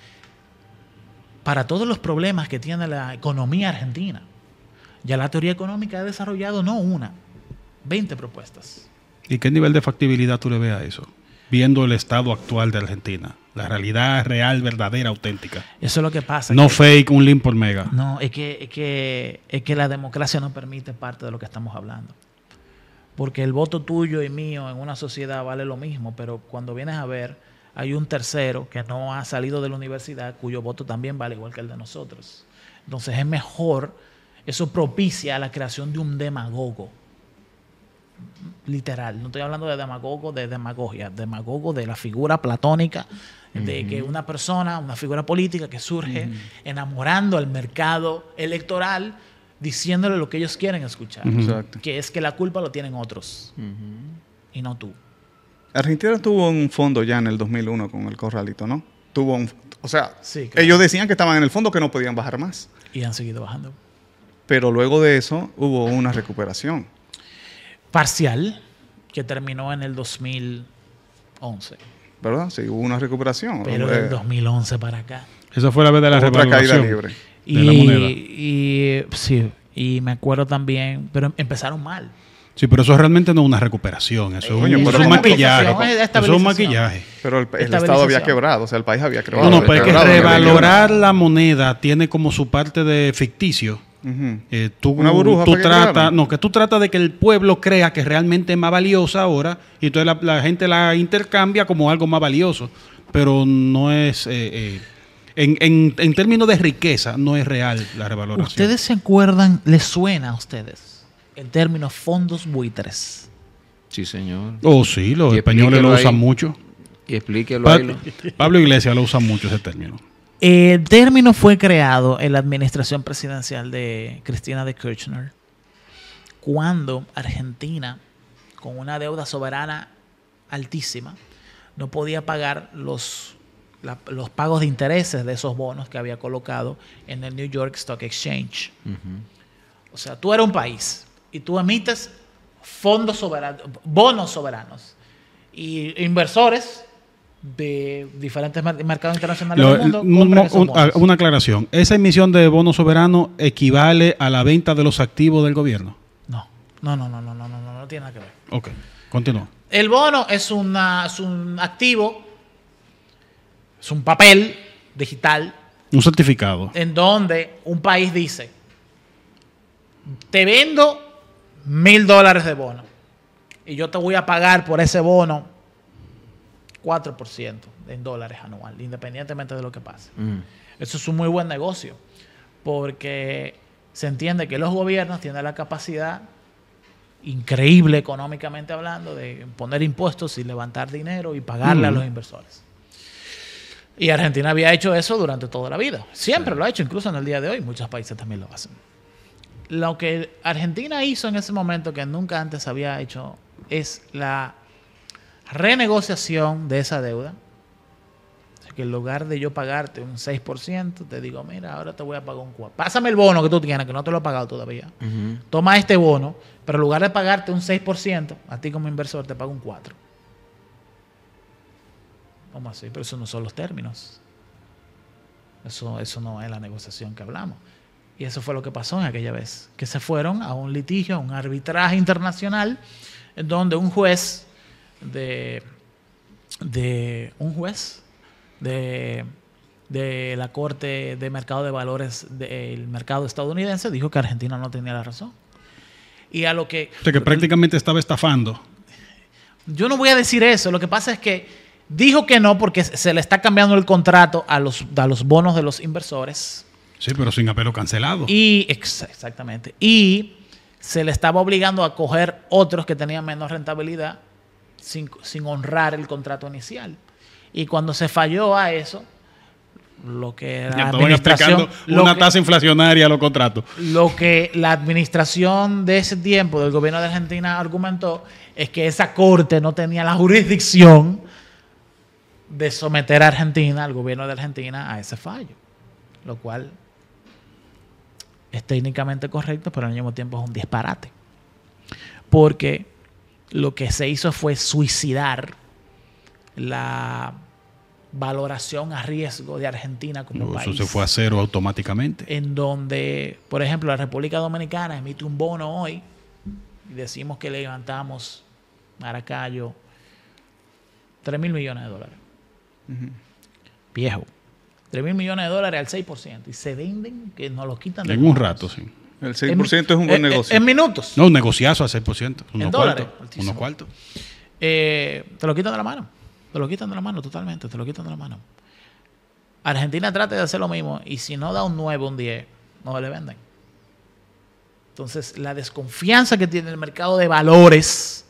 para todos los problemas que tiene la economía argentina, ya la teoría económica ha desarrollado no una, 20 propuestas. ¿Y qué nivel de factibilidad tú le ves a eso? Viendo el estado actual de Argentina. La realidad real, verdadera, auténtica. Eso es lo que pasa. No fake, un link por mega. No, es que, que, es que la democracia no permite parte de lo que estamos hablando. Porque el voto tuyo y mío en una sociedad vale lo mismo, pero cuando vienes a ver, hay un tercero que no ha salido de la universidad cuyo voto también vale igual que el de nosotros. Entonces es mejor, eso propicia la creación de un demagogo literal. No estoy hablando de demagogo, de demagogia, demagogo de la figura platónica de que una persona, una figura política que surge enamorando al mercado electoral, diciéndole lo que ellos quieren escuchar, que es que la culpa lo tienen otros y no tú. Argentina tuvo un fondo ya en el 2001 con el corralito, ¿no? Tuvo un, o sea, ellos decían que estaban en el fondo que no podían bajar más. Y han seguido bajando. Pero luego de eso hubo una recuperación. Parcial, que terminó en el 2011. ¿verdad? Sí, hubo una recuperación. Pero eh, del 2011 para acá. Esa fue la vez de la Otra caída libre. Y, la y sí, y me acuerdo también, pero empezaron mal. Sí, pero eso realmente no es una recuperación, eso, es, un maquillaje. es un maquillaje. Pero el, el Estado había quebrado, o sea, el país había quebrado. No, no, pero es que revalorar la moneda tiene como su parte de ficticio eh, tú, una burbuja trata, no, que tú tratas de que el pueblo crea que realmente es más valiosa ahora y entonces la, gente la intercambia como algo más valioso, pero no es... Eh, eh, en, en, en, términos de riqueza, no es real la revaloración. ¿Ustedes se acuerdan, les suena a ustedes el término fondos buitres? Sí, señor. Oh, sí, los españoles lo usan mucho. Y explíquelo Pablo Iglesias lo usa mucho ese término. Eh, el término fue creado en la administración presidencial de Cristina de Kirchner cuando Argentina, con una deuda soberana altísima, no podía pagar los, los pagos de intereses de esos bonos que había colocado en el New York Stock Exchange. O sea, tú eres un país y tú emites fondos soberanos, bonos soberanos. Y inversores de diferentes mercados internacionales del mundo. Ah, una aclaración. ¿Esa emisión de bono soberano equivale a la venta de los activos del gobierno? No, no, no, no, no, no, no, no, tiene nada que ver. Ok, continúa. El bono es, es un activo, es un papel digital. Un certificado. En donde un país dice, te vendo mil dólares de bono y yo te voy a pagar por ese bono 4% en dólares anual, independientemente de lo que pase. Mm. Eso es un muy buen negocio, porque se entiende que los gobiernos tienen la capacidad increíble económicamente hablando de poner impuestos y levantar dinero y pagarle a mm. los inversores. Y Argentina había hecho eso durante toda la vida. Siempre lo ha hecho, incluso en el día de hoy. Muchos países también lo hacen. Lo que Argentina hizo en ese momento que nunca antes había hecho es la renegociación de esa deuda. que en lugar de yo pagarte un 6%, te digo, mira, ahora te voy a pagar un 4%. Pásame el bono que tú tienes, que no te lo he pagado todavía. Toma este bono, pero en lugar de pagarte un 6%, a ti como inversor te pago un 4%. ¿Cómo así? Pero esos no son los términos. Eso, eso no es la negociación que hablamos. Y eso fue lo que pasó en aquella vez, que se fueron a un litigio, a un arbitraje internacional, en donde un juez de, un juez de, la Corte de Mercado de Valores del mercado estadounidense dijo que Argentina no tenía la razón. Y a lo que... que prácticamente estaba estafando. Yo no voy a decir eso, lo que pasa es que dijo que no porque se le está cambiando el contrato a los, a los bonos de los inversores. Sí, pero sin apelo cancelado. Y exactamente. Y se le estaba obligando a coger otros que tenían menos rentabilidad sin, honrar el contrato inicial. Y cuando se falló a eso, lo que la ya administración una tasa inflacionaria a los contratos. Lo que la administración de ese tiempo del gobierno de Argentina argumentó es que esa corte no tenía la jurisdicción de someter a Argentina, al gobierno de Argentina, a ese fallo. Lo cual es técnicamente correcto, pero al mismo tiempo es un disparate. Porque lo que se hizo fue suicidar la valoración a riesgo de Argentina como país. Eso se fue a cero automáticamente. En donde, por ejemplo, la República Dominicana emite un bono hoy y decimos que le levantamos Maracayo 3 mil millones de dólares. Viejo. 3 mil millones de dólares al 6%. Y se venden, que nos los quitan. en un rato, sí. El 6% es un buen negocio. En, minutos. No, un negociazo a 6%. Unos cuartos. Unos cuartos. Eh, te lo quitan de la mano. Te lo quitan de la mano totalmente. Te lo quitan de la mano. Argentina trata de hacer lo mismo y si no da un 9, un 10, no le venden. Entonces, la desconfianza que tiene el mercado de valores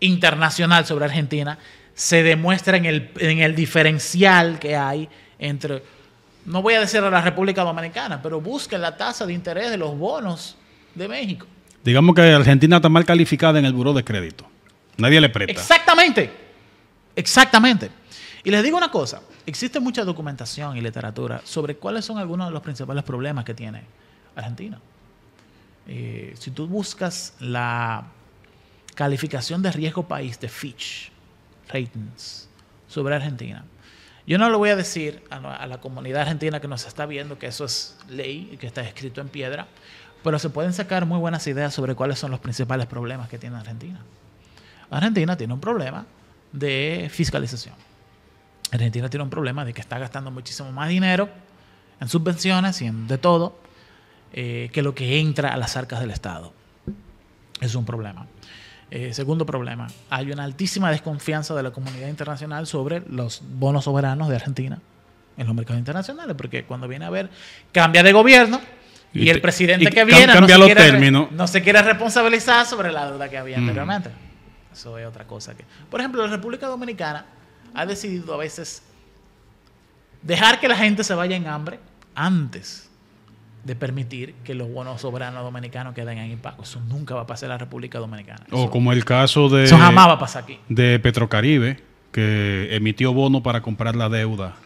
internacional sobre Argentina se demuestra en el, en el diferencial que hay entre no voy a decir a la República Dominicana, pero busquen la tasa de interés de los bonos de México. Digamos que Argentina está mal calificada en el buró de crédito. Nadie le presta. Exactamente. Exactamente. Y les digo una cosa, existe mucha documentación y literatura sobre cuáles son algunos de los principales problemas que tiene Argentina. Eh, si tú buscas la calificación de riesgo país de Fitch Ratings sobre Argentina, yo no lo voy a decir a, la comunidad argentina que nos está viendo que eso es ley y que está escrito en piedra, pero se pueden sacar muy buenas ideas sobre cuáles son los principales problemas que tiene Argentina. Argentina tiene un problema de fiscalización. Argentina tiene un problema de que está gastando muchísimo más dinero en subvenciones y en de todo eh, que lo que entra a las arcas del Estado. Es un problema. Eh, segundo problema, hay una altísima desconfianza de la comunidad internacional sobre los bonos soberanos de Argentina en los mercados internacionales, porque cuando viene a haber cambia de gobierno y, el presidente que viene no se, los quiere, términos. no se quiere responsabilizar sobre la deuda que había mm. anteriormente. Eso es otra cosa que... Por ejemplo, la República Dominicana ha decidido a veces dejar que la gente se vaya en hambre antes de permitir que los bonos soberanos dominicanos queden en impago. Eso nunca va a pasar en la República Dominicana. o como el caso de... Eso jamás aquí. De Petrocaribe, que emitió bono para comprar la deuda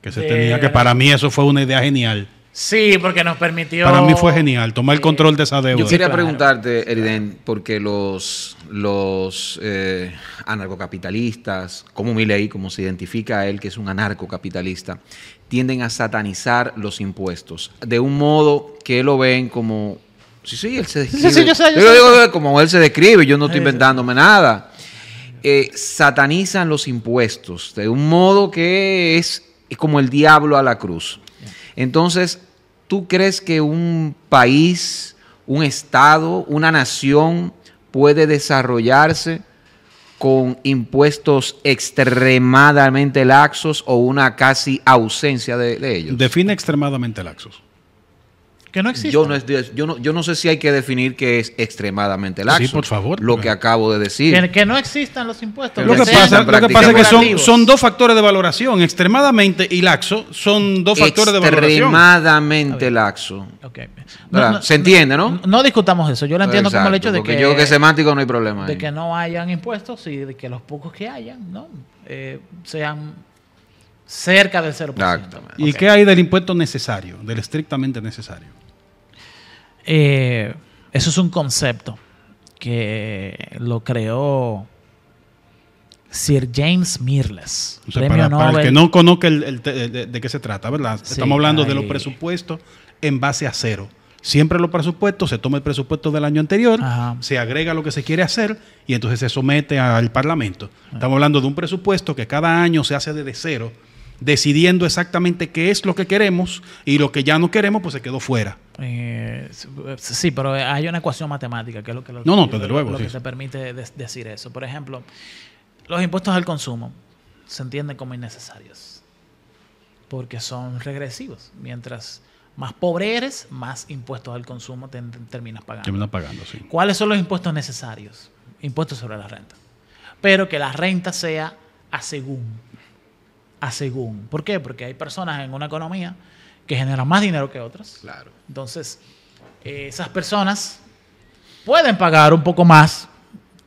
que se tenía, que para mí eso fue una idea genial. Sí, porque nos permitió. Para mí fue genial tomar el control de esa deuda. Yo quería preguntarte, Eriden, porque los, los eh, anarcocapitalistas, como Milei, como se identifica a él, que es un anarcocapitalista, tienden a satanizar los impuestos de un modo que lo ven como. Sí, sí, él se describe. yo sé, digo, como él se describe, yo no estoy inventándome nada. Eh, satanizan los impuestos de un modo que es como el diablo a la cruz. Entonces, ¿Tú crees que un país, un estado, una nación puede desarrollarse con impuestos extremadamente laxos o una casi ausencia de, de ellos? Define extremadamente laxos no existe. Yo no, sé si hay que definir que es extremadamente laxo. por favor. Lo que acabo de decir. Que, no existan los impuestos. Lo que, pasa, es que son, dos factores de valoración. Extremadamente y laxo son dos factores de valoración. Extremadamente laxo. se entiende, ¿no? No discutamos eso. Yo lo entiendo como el hecho de que. que semántico no hay problema. De que no hayan impuestos y de que los pocos que hayan, ¿no? Eh, sean cerca del 0%. ¿Y qué hay del impuesto necesario, del estrictamente necesario? Eh, eso es un concepto que lo creó Sir James Mirles. para, para el que no conozca de, qué se trata, ¿verdad? Estamos hablando de los presupuestos en base a cero. Siempre los presupuestos, se toma el presupuesto del año anterior, se agrega lo que se quiere hacer y entonces se somete al Parlamento. Estamos hablando de un presupuesto que cada año se hace desde cero decidiendo exactamente qué es lo que queremos y lo que ya no queremos, pues se quedó fuera. Eh, sí, pero hay una ecuación matemática que es lo que, lo, no, luego, lo te permite decir eso. Por ejemplo, los impuestos al consumo se entienden como innecesarios porque son regresivos. Mientras más pobre eres, más impuestos al consumo terminas pagando. Terminas pagando, sí. ¿Cuáles son los impuestos necesarios? Impuestos sobre la renta. Pero que la renta sea a según según. ¿Por qué? Porque hay personas en una economía que generan más dinero que otras. Claro. Entonces, eh, esas personas pueden pagar un poco más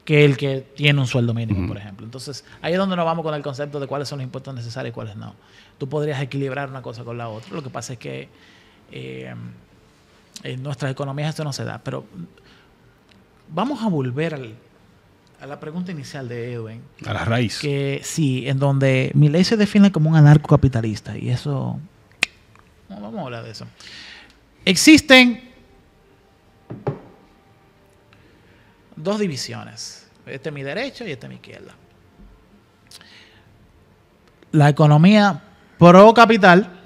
que el que tiene un sueldo mínimo, por ejemplo. Entonces, ahí es donde nos vamos con el concepto de cuáles son los impuestos necesarios y cuáles no. Tú podrías equilibrar una cosa con la otra. Lo que pasa es que eh, en nuestras economías esto no se da. Pero vamos a volver al a la pregunta inicial de Edwin. A la raíz. Que sí, en donde mi ley se define como un anarcocapitalista. Y eso. vamos a hablar de eso. Existen dos divisiones. Este es mi derecho y este es mi izquierda. La economía pro capital,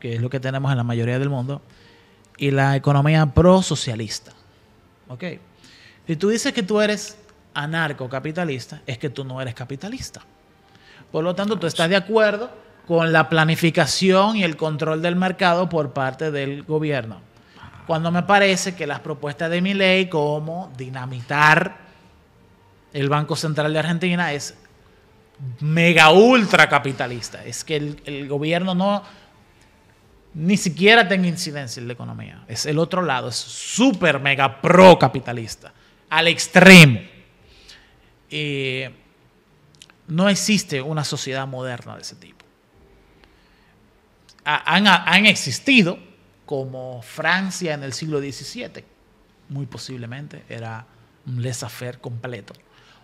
que es lo que tenemos en la mayoría del mundo, y la economía pro socialista. ¿Ok? Si tú dices que tú eres anarcocapitalista, es que tú no eres capitalista. Por lo tanto, tú estás de acuerdo con la planificación y el control del mercado por parte del gobierno. Cuando me parece que las propuestas de mi ley, como dinamitar el Banco Central de Argentina, es mega ultra capitalista. Es que el, gobierno no ni siquiera tenga incidencia en la economía. Es el otro lado, es súper mega pro capitalista al extremo. Eh, no existe una sociedad moderna de ese tipo. Han, existido como Francia en el siglo XVII, muy posiblemente era un laissez-faire completo.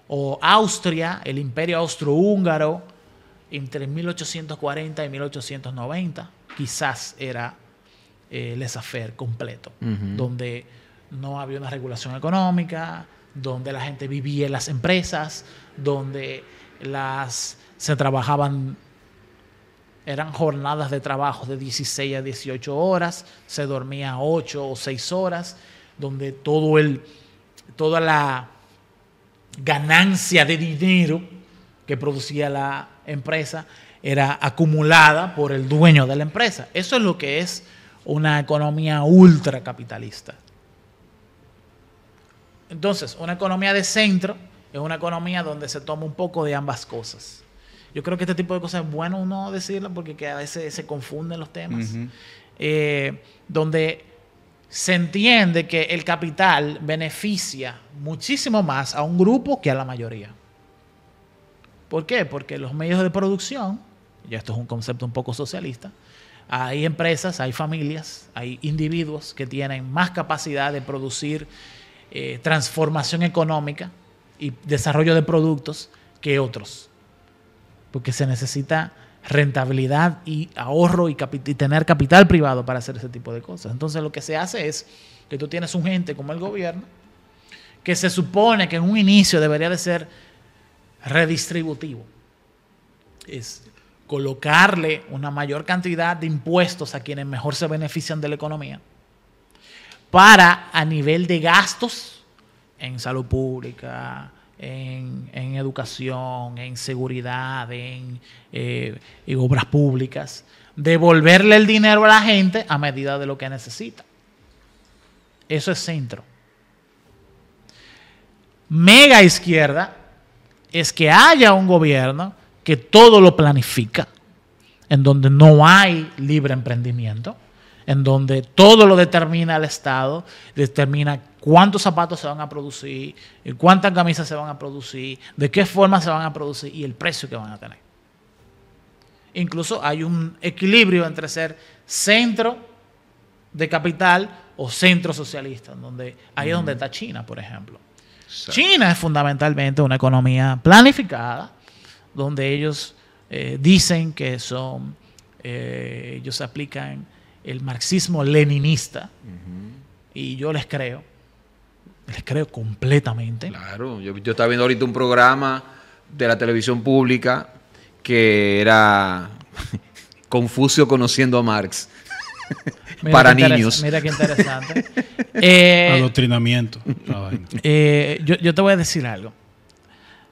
O Austria, el imperio austrohúngaro, entre 1840 y 1890, quizás era un eh, laissez-faire completo, donde no había una regulación económica, donde la gente vivía en las empresas, donde las se trabajaban eran jornadas de trabajo de 16 a 18 horas, se dormía 8 o 6 horas, donde todo el toda la ganancia de dinero que producía la empresa era acumulada por el dueño de la empresa. Eso es lo que es una economía ultracapitalista. Entonces, una economía de centro es una economía donde se toma un poco de ambas cosas. Yo creo que este tipo de cosas es bueno uno decirlo porque a veces se confunden los temas. Eh, donde se entiende que el capital beneficia muchísimo más a un grupo que a la mayoría. ¿Por qué? Porque los medios de producción, y esto es un concepto un poco socialista, hay empresas, hay familias, hay individuos que tienen más capacidad de producir eh, transformación económica y desarrollo de productos que otros. Porque se necesita rentabilidad y ahorro y, y, tener capital privado para hacer ese tipo de cosas. Entonces lo que se hace es que tú tienes un gente como el gobierno que se supone que en un inicio debería de ser redistributivo. Es colocarle una mayor cantidad de impuestos a quienes mejor se benefician de la economía para a nivel de gastos en salud pública, en, educación, en seguridad, eh, en obras públicas, devolverle el dinero a la gente a medida de lo que necesita. Eso es centro. Mega izquierda es que haya un gobierno que todo lo planifica, en donde no hay libre emprendimiento, en donde todo lo determina el Estado, determina cuántos zapatos se van a producir, eh, cuántas camisas se van a producir, de qué forma se van a producir y el precio que van a tener. Incluso hay un equilibrio entre ser centro de capital o centro socialista, donde ahí es donde está China, por ejemplo. China es fundamentalmente una economía planificada, donde ellos eh, dicen que son, eh, ellos aplican el marxismo leninista. Y yo les creo. Les creo completamente. Claro, yo, yo, estaba viendo ahorita un programa de la televisión pública que era [laughs] Confucio conociendo a Marx. [laughs] Para niños. Mira qué interesante. [laughs] Eh, Adoctrinamiento. Eh, yo, yo te voy a decir algo.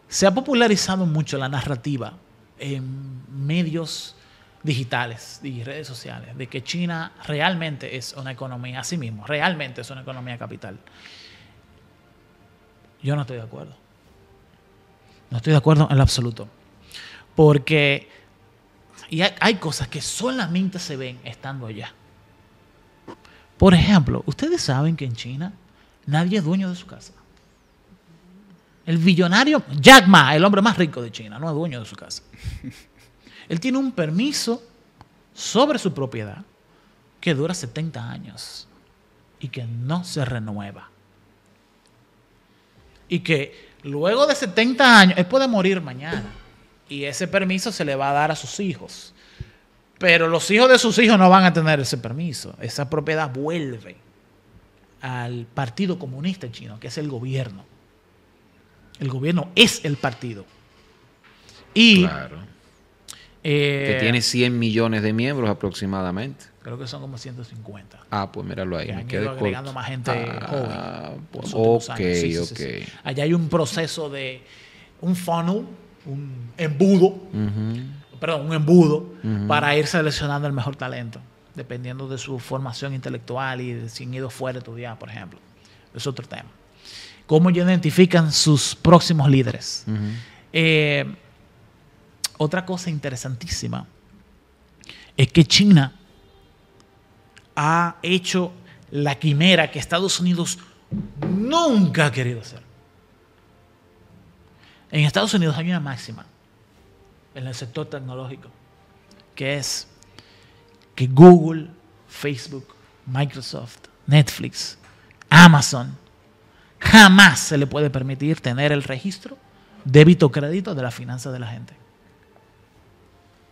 Se ha popularizado mucho la narrativa en medios digitales y redes sociales, de que China realmente es una economía a sí mismo, realmente es una economía capital. Yo no estoy de acuerdo. No estoy de acuerdo en lo absoluto. Porque hay, hay cosas que solamente se ven estando allá. Por ejemplo, ustedes saben que en China nadie es dueño de su casa. El billonario Jack Ma, el hombre más rico de China, no es dueño de su casa. [laughs] Él tiene un permiso sobre su propiedad que dura 70 años y que no se renueva. Y que luego de 70 años, él puede morir mañana y ese permiso se le va a dar a sus hijos. Pero los hijos de sus hijos no van a tener ese permiso. Esa propiedad vuelve al Partido Comunista Chino, que es el gobierno. El gobierno es el partido. Y eh, que tiene 100 millones de miembros aproximadamente. Creo que son como 150. Ah, pues míralo ahí. Que me quedé agregando más gente ah, Pues, ok, ok. Allá hay un proceso de un funnel, un embudo, perdón, un embudo para ir seleccionando el mejor talento, dependiendo de su formación intelectual y de si han ido fuera tu estudiar, por ejemplo. Es otro tema. ¿Cómo identifican sus próximos líderes? eh, otra cosa interesantísima es que China ha hecho la quimera que Estados Unidos nunca ha querido hacer. En Estados Unidos hay una máxima en el sector tecnológico, que es que Google, Facebook, Microsoft, Netflix, Amazon, jamás se le puede permitir tener el registro débito crédito de la finanza de la gente.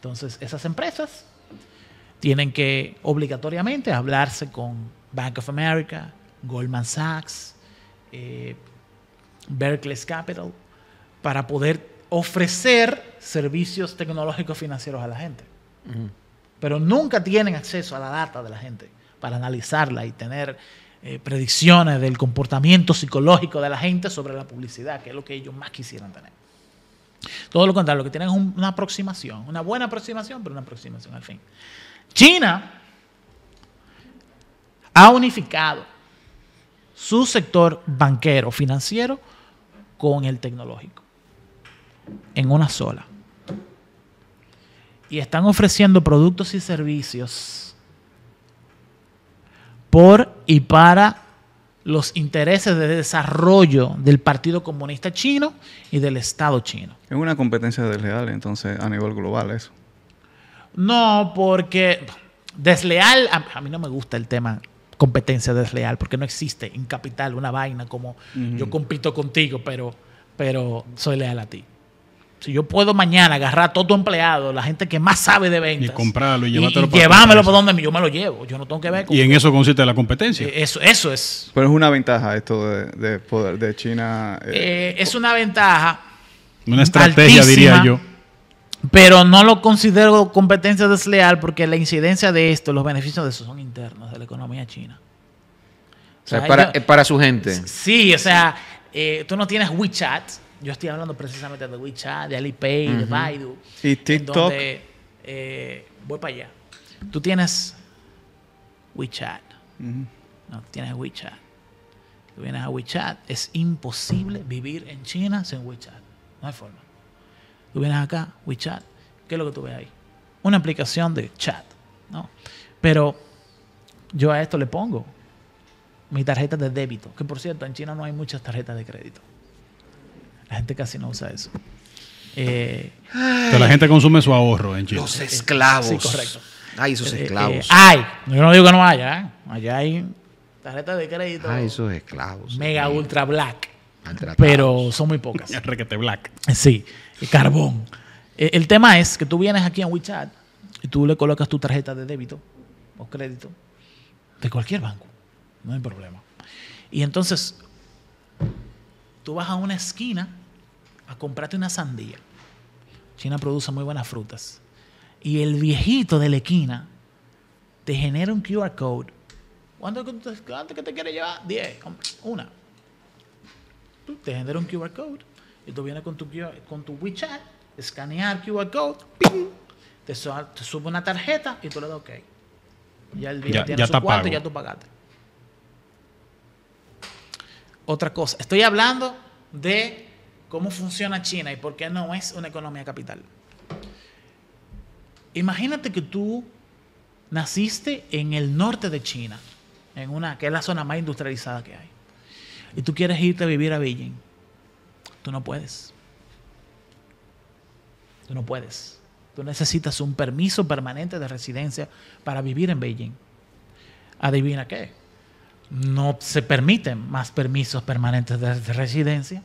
Entonces, esas empresas tienen que obligatoriamente hablarse con Bank of America, Goldman Sachs, eh, Capital, para poder ofrecer servicios tecnológicos financieros a la gente. Pero nunca tienen acceso a la data de la gente para analizarla y tener eh, predicciones del comportamiento psicológico de la gente sobre la publicidad, que es lo que ellos más quisieran tener. Todo lo contrario, lo que tienen es una aproximación, una buena aproximación, pero una aproximación al fin. China ha unificado su sector banquero, financiero, con el tecnológico, en una sola. Y están ofreciendo productos y servicios por y para los intereses de desarrollo del Partido Comunista Chino y del Estado chino. Es una competencia desleal entonces a nivel global eso. No, porque desleal, a, mí no me gusta el tema competencia desleal, porque no existe en capital una vaina como yo compito contigo, pero, pero soy leal a ti. Si yo puedo mañana agarrar a todo tu empleado, la gente que más sabe de ventas. Y comprarlo y llevártelo llevármelo por donde yo me lo llevo. Yo no tengo que ver con. Y en eso consiste la competencia. Eh, eso, eso es. Pero es una ventaja esto de, poder de China. Eh, eh, es una ventaja. Una estrategia, diría yo. Pero no lo considero competencia desleal porque la incidencia de esto, los beneficios de eso son internos de la economía china. O sea, es para, su gente. Sí, o sea, tú no tienes WeChat yo estoy hablando precisamente de WeChat, de Alipay, de Baidu. Y TikTok. Eh, voy para allá. Tú tienes WeChat. No, tienes WeChat. Tú vienes a WeChat. Es imposible vivir en China sin WeChat. No hay forma. Tú vienes acá, WeChat. ¿Qué es lo que tú ves ahí? Una aplicación de chat. Pero yo a esto le pongo mi tarjeta de débito. Que por cierto, en China no hay muchas tarjetas de crédito. La gente casi no usa eso. Eh, Pero la gente consume su ahorro en Chile. Los esclavos. Sí, correcto. Ay, esos eh, eh, esclavos. ay, yo no digo que no haya. Allá hay tarjetas de crédito. Ay, esos esclavos. Mega ultra black. Pero son muy pocas. [laughs] Requete black. Sí, carbón. El tema es que tú vienes aquí a WeChat y tú le colocas tu tarjeta de débito o crédito de cualquier banco. No hay problema. Y entonces, tú vas a una esquina a comprarte una sandía. China produce muy buenas frutas. Y el viejito de la esquina te genera un QR code. ¿Cuánto, que te quiere llevar? Diez, una. te genera un QR code. Y tú vienes con tu, con tu WeChat, escanear QR code, ¡ping! Te, sube una tarjeta y tú le das OK. Ya el ya, su cuarto ya tú pagaste otra cosa. Estoy hablando de cómo funciona China y por qué no es una economía capital. Imagínate que tú naciste en el norte de China, en una que es la zona más industrializada que hay, y tú quieres irte a vivir a Beijing. Tú no puedes. Tú no puedes. Tú necesitas un permiso permanente de residencia para vivir en Beijing. Adivina qué no se permiten más permisos permanentes de, residencia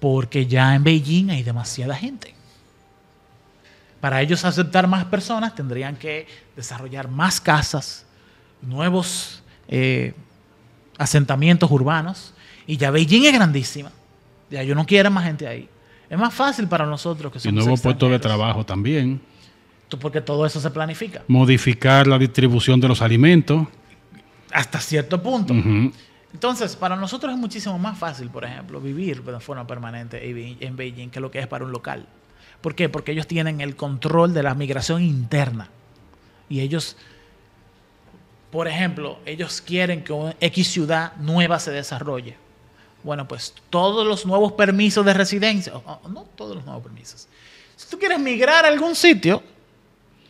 porque ya en Beijing hay demasiada gente. Para ellos aceptar más personas tendrían que desarrollar más casas, nuevos eh, asentamientos urbanos. Y ya Beijing es grandísima. Ya yo no quiero más gente ahí. Es más fácil para nosotros que somos Y nuevos puestos de trabajo también. Porque todo eso se planifica. Modificar la distribución de los alimentos hasta cierto punto. Entonces, para nosotros es muchísimo más fácil, por ejemplo, vivir de forma permanente en Beijing que lo que es para un local. ¿Por qué? Porque ellos tienen el control de la migración interna. Y ellos, por ejemplo, ellos quieren que una X ciudad nueva se desarrolle. Bueno, pues todos los nuevos permisos de residencia, oh, oh, no todos los nuevos permisos. Si tú quieres migrar a algún sitio,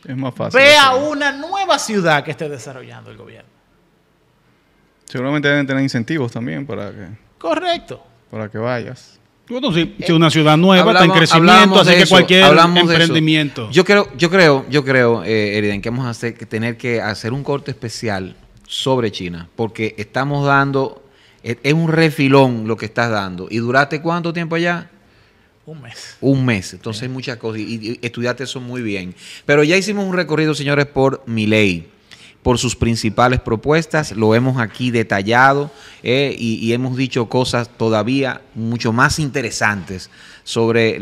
es más fácil. Ve a una nueva ciudad que esté desarrollando el gobierno. Seguramente deben tener incentivos también para que. Correcto. Para que vayas. Bueno, es eh, una ciudad nueva, está en crecimiento, así que cualquier emprendimiento. Yo creo, yo creo, yo creo, eh, Eriden, que vamos a tener que hacer un corte especial sobre China, porque estamos dando, e, es, un refilón lo que estás dando. ¿Y duraste cuánto tiempo allá? Un mes. Un mes, entonces hay muchas cosas, y, y, estudiaste eso muy bien. Pero ya hicimos un recorrido, señores, por ley por sus principales propuestas, lo hemos aquí detallado eh, y, hemos dicho cosas todavía mucho más interesantes sobre,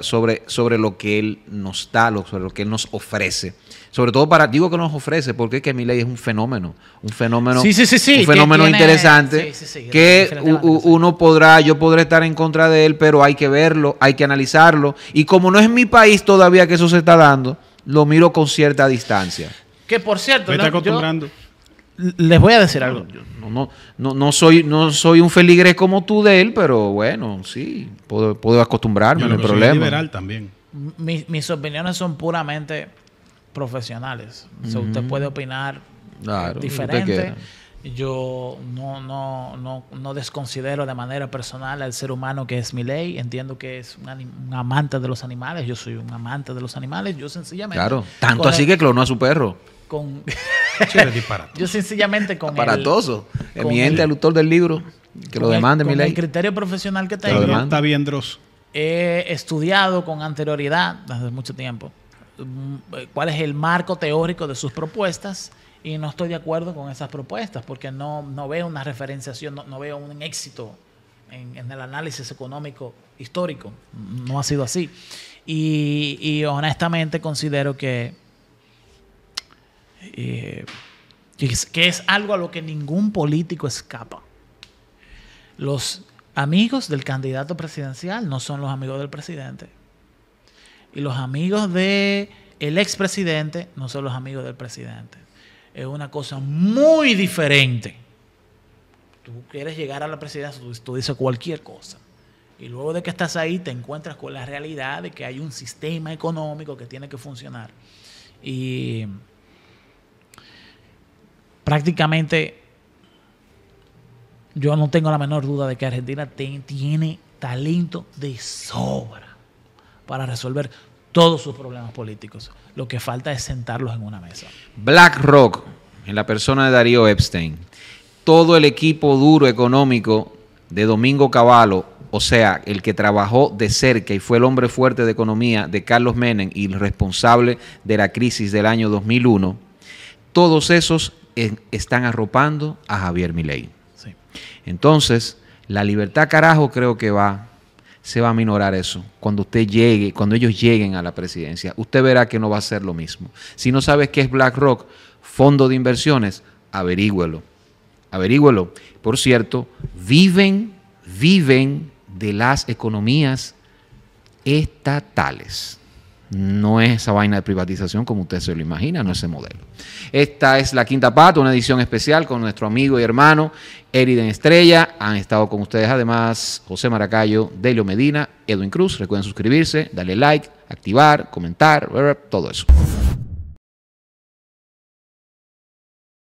sobre, sobre lo que él nos da, sobre lo que él nos ofrece. Sobre todo para, digo que nos ofrece, porque es que mi ley es un fenómeno, un fenómeno, sí, un fenómeno interesante que uno podrá, yo podré estar en contra de él, pero hay que verlo, hay que analizarlo. Y como no es mi país todavía que eso se está dando, lo miro con cierta distancia. Que por cierto, les voy a decir algo. no, no, no, soy, no soy un feligre como tú de él, pero bueno, sí, puedo, acostumbrarme, yo no hay problema. Soy liberal también. mis opiniones son puramente profesionales. usted puede opinar diferente. Yo no, desconsidero de manera personal al ser humano que es mi ley. Entiendo que es un, amante de los animales. Yo soy un amante de los animales. Yo sencillamente. tanto así que clonó a su perro con... yo sencillamente con... El, el, al autor del libro. Que lo demande, mi ley. El criterio profesional que tengo. está bien, He estudiado con anterioridad, desde mucho tiempo, mm, eh, cuál es el marco teórico de sus propuestas y no estoy de acuerdo con esas propuestas porque no, no veo una referenciación, no, no veo un éxito en, el análisis económico histórico. No ha sido así. Y, y honestamente considero que eh, que, es, algo a lo que ningún político escapa. Los amigos del candidato presidencial no son los amigos del presidente. Y los amigos de el expresidente no son los amigos del presidente. Es una cosa muy diferente. Tú quieres llegar a la presidencia, tú, tú dices cualquier cosa. Y luego de que estás ahí, te encuentras con la realidad de que hay un sistema económico que tiene que funcionar. Y prácticamente yo no tengo la menor duda de que Argentina tiene talento de sobra para resolver todos sus problemas políticos. Lo que falta es sentarlos en una mesa. BlackRock, en la persona de Darío Epstein, todo el equipo duro económico de Domingo Cavallo, o sea, el que trabajó de cerca y fue el hombre fuerte de economía de Carlos Menem y el responsable de la crisis del año 2001, todos esos están arropando a Javier Milei. Entonces, la libertad carajo creo que va se va a minorar eso. Cuando usted llegue, cuando ellos lleguen a la presidencia, usted verá que no va a ser lo mismo. Si no sabes qué es BlackRock, fondo de inversiones, averígüelo. Averígüelo. Por cierto, viven, viven de las economías estatales. No es esa vaina de privatización como usted se lo imagina, no es ese modelo. Esta es la quinta pata, una edición especial con nuestro amigo y hermano Eriden Estrella. Han estado con ustedes además José Maracayo, Delio Medina, Edwin Cruz. Recuerden suscribirse, darle like, activar, comentar, todo eso.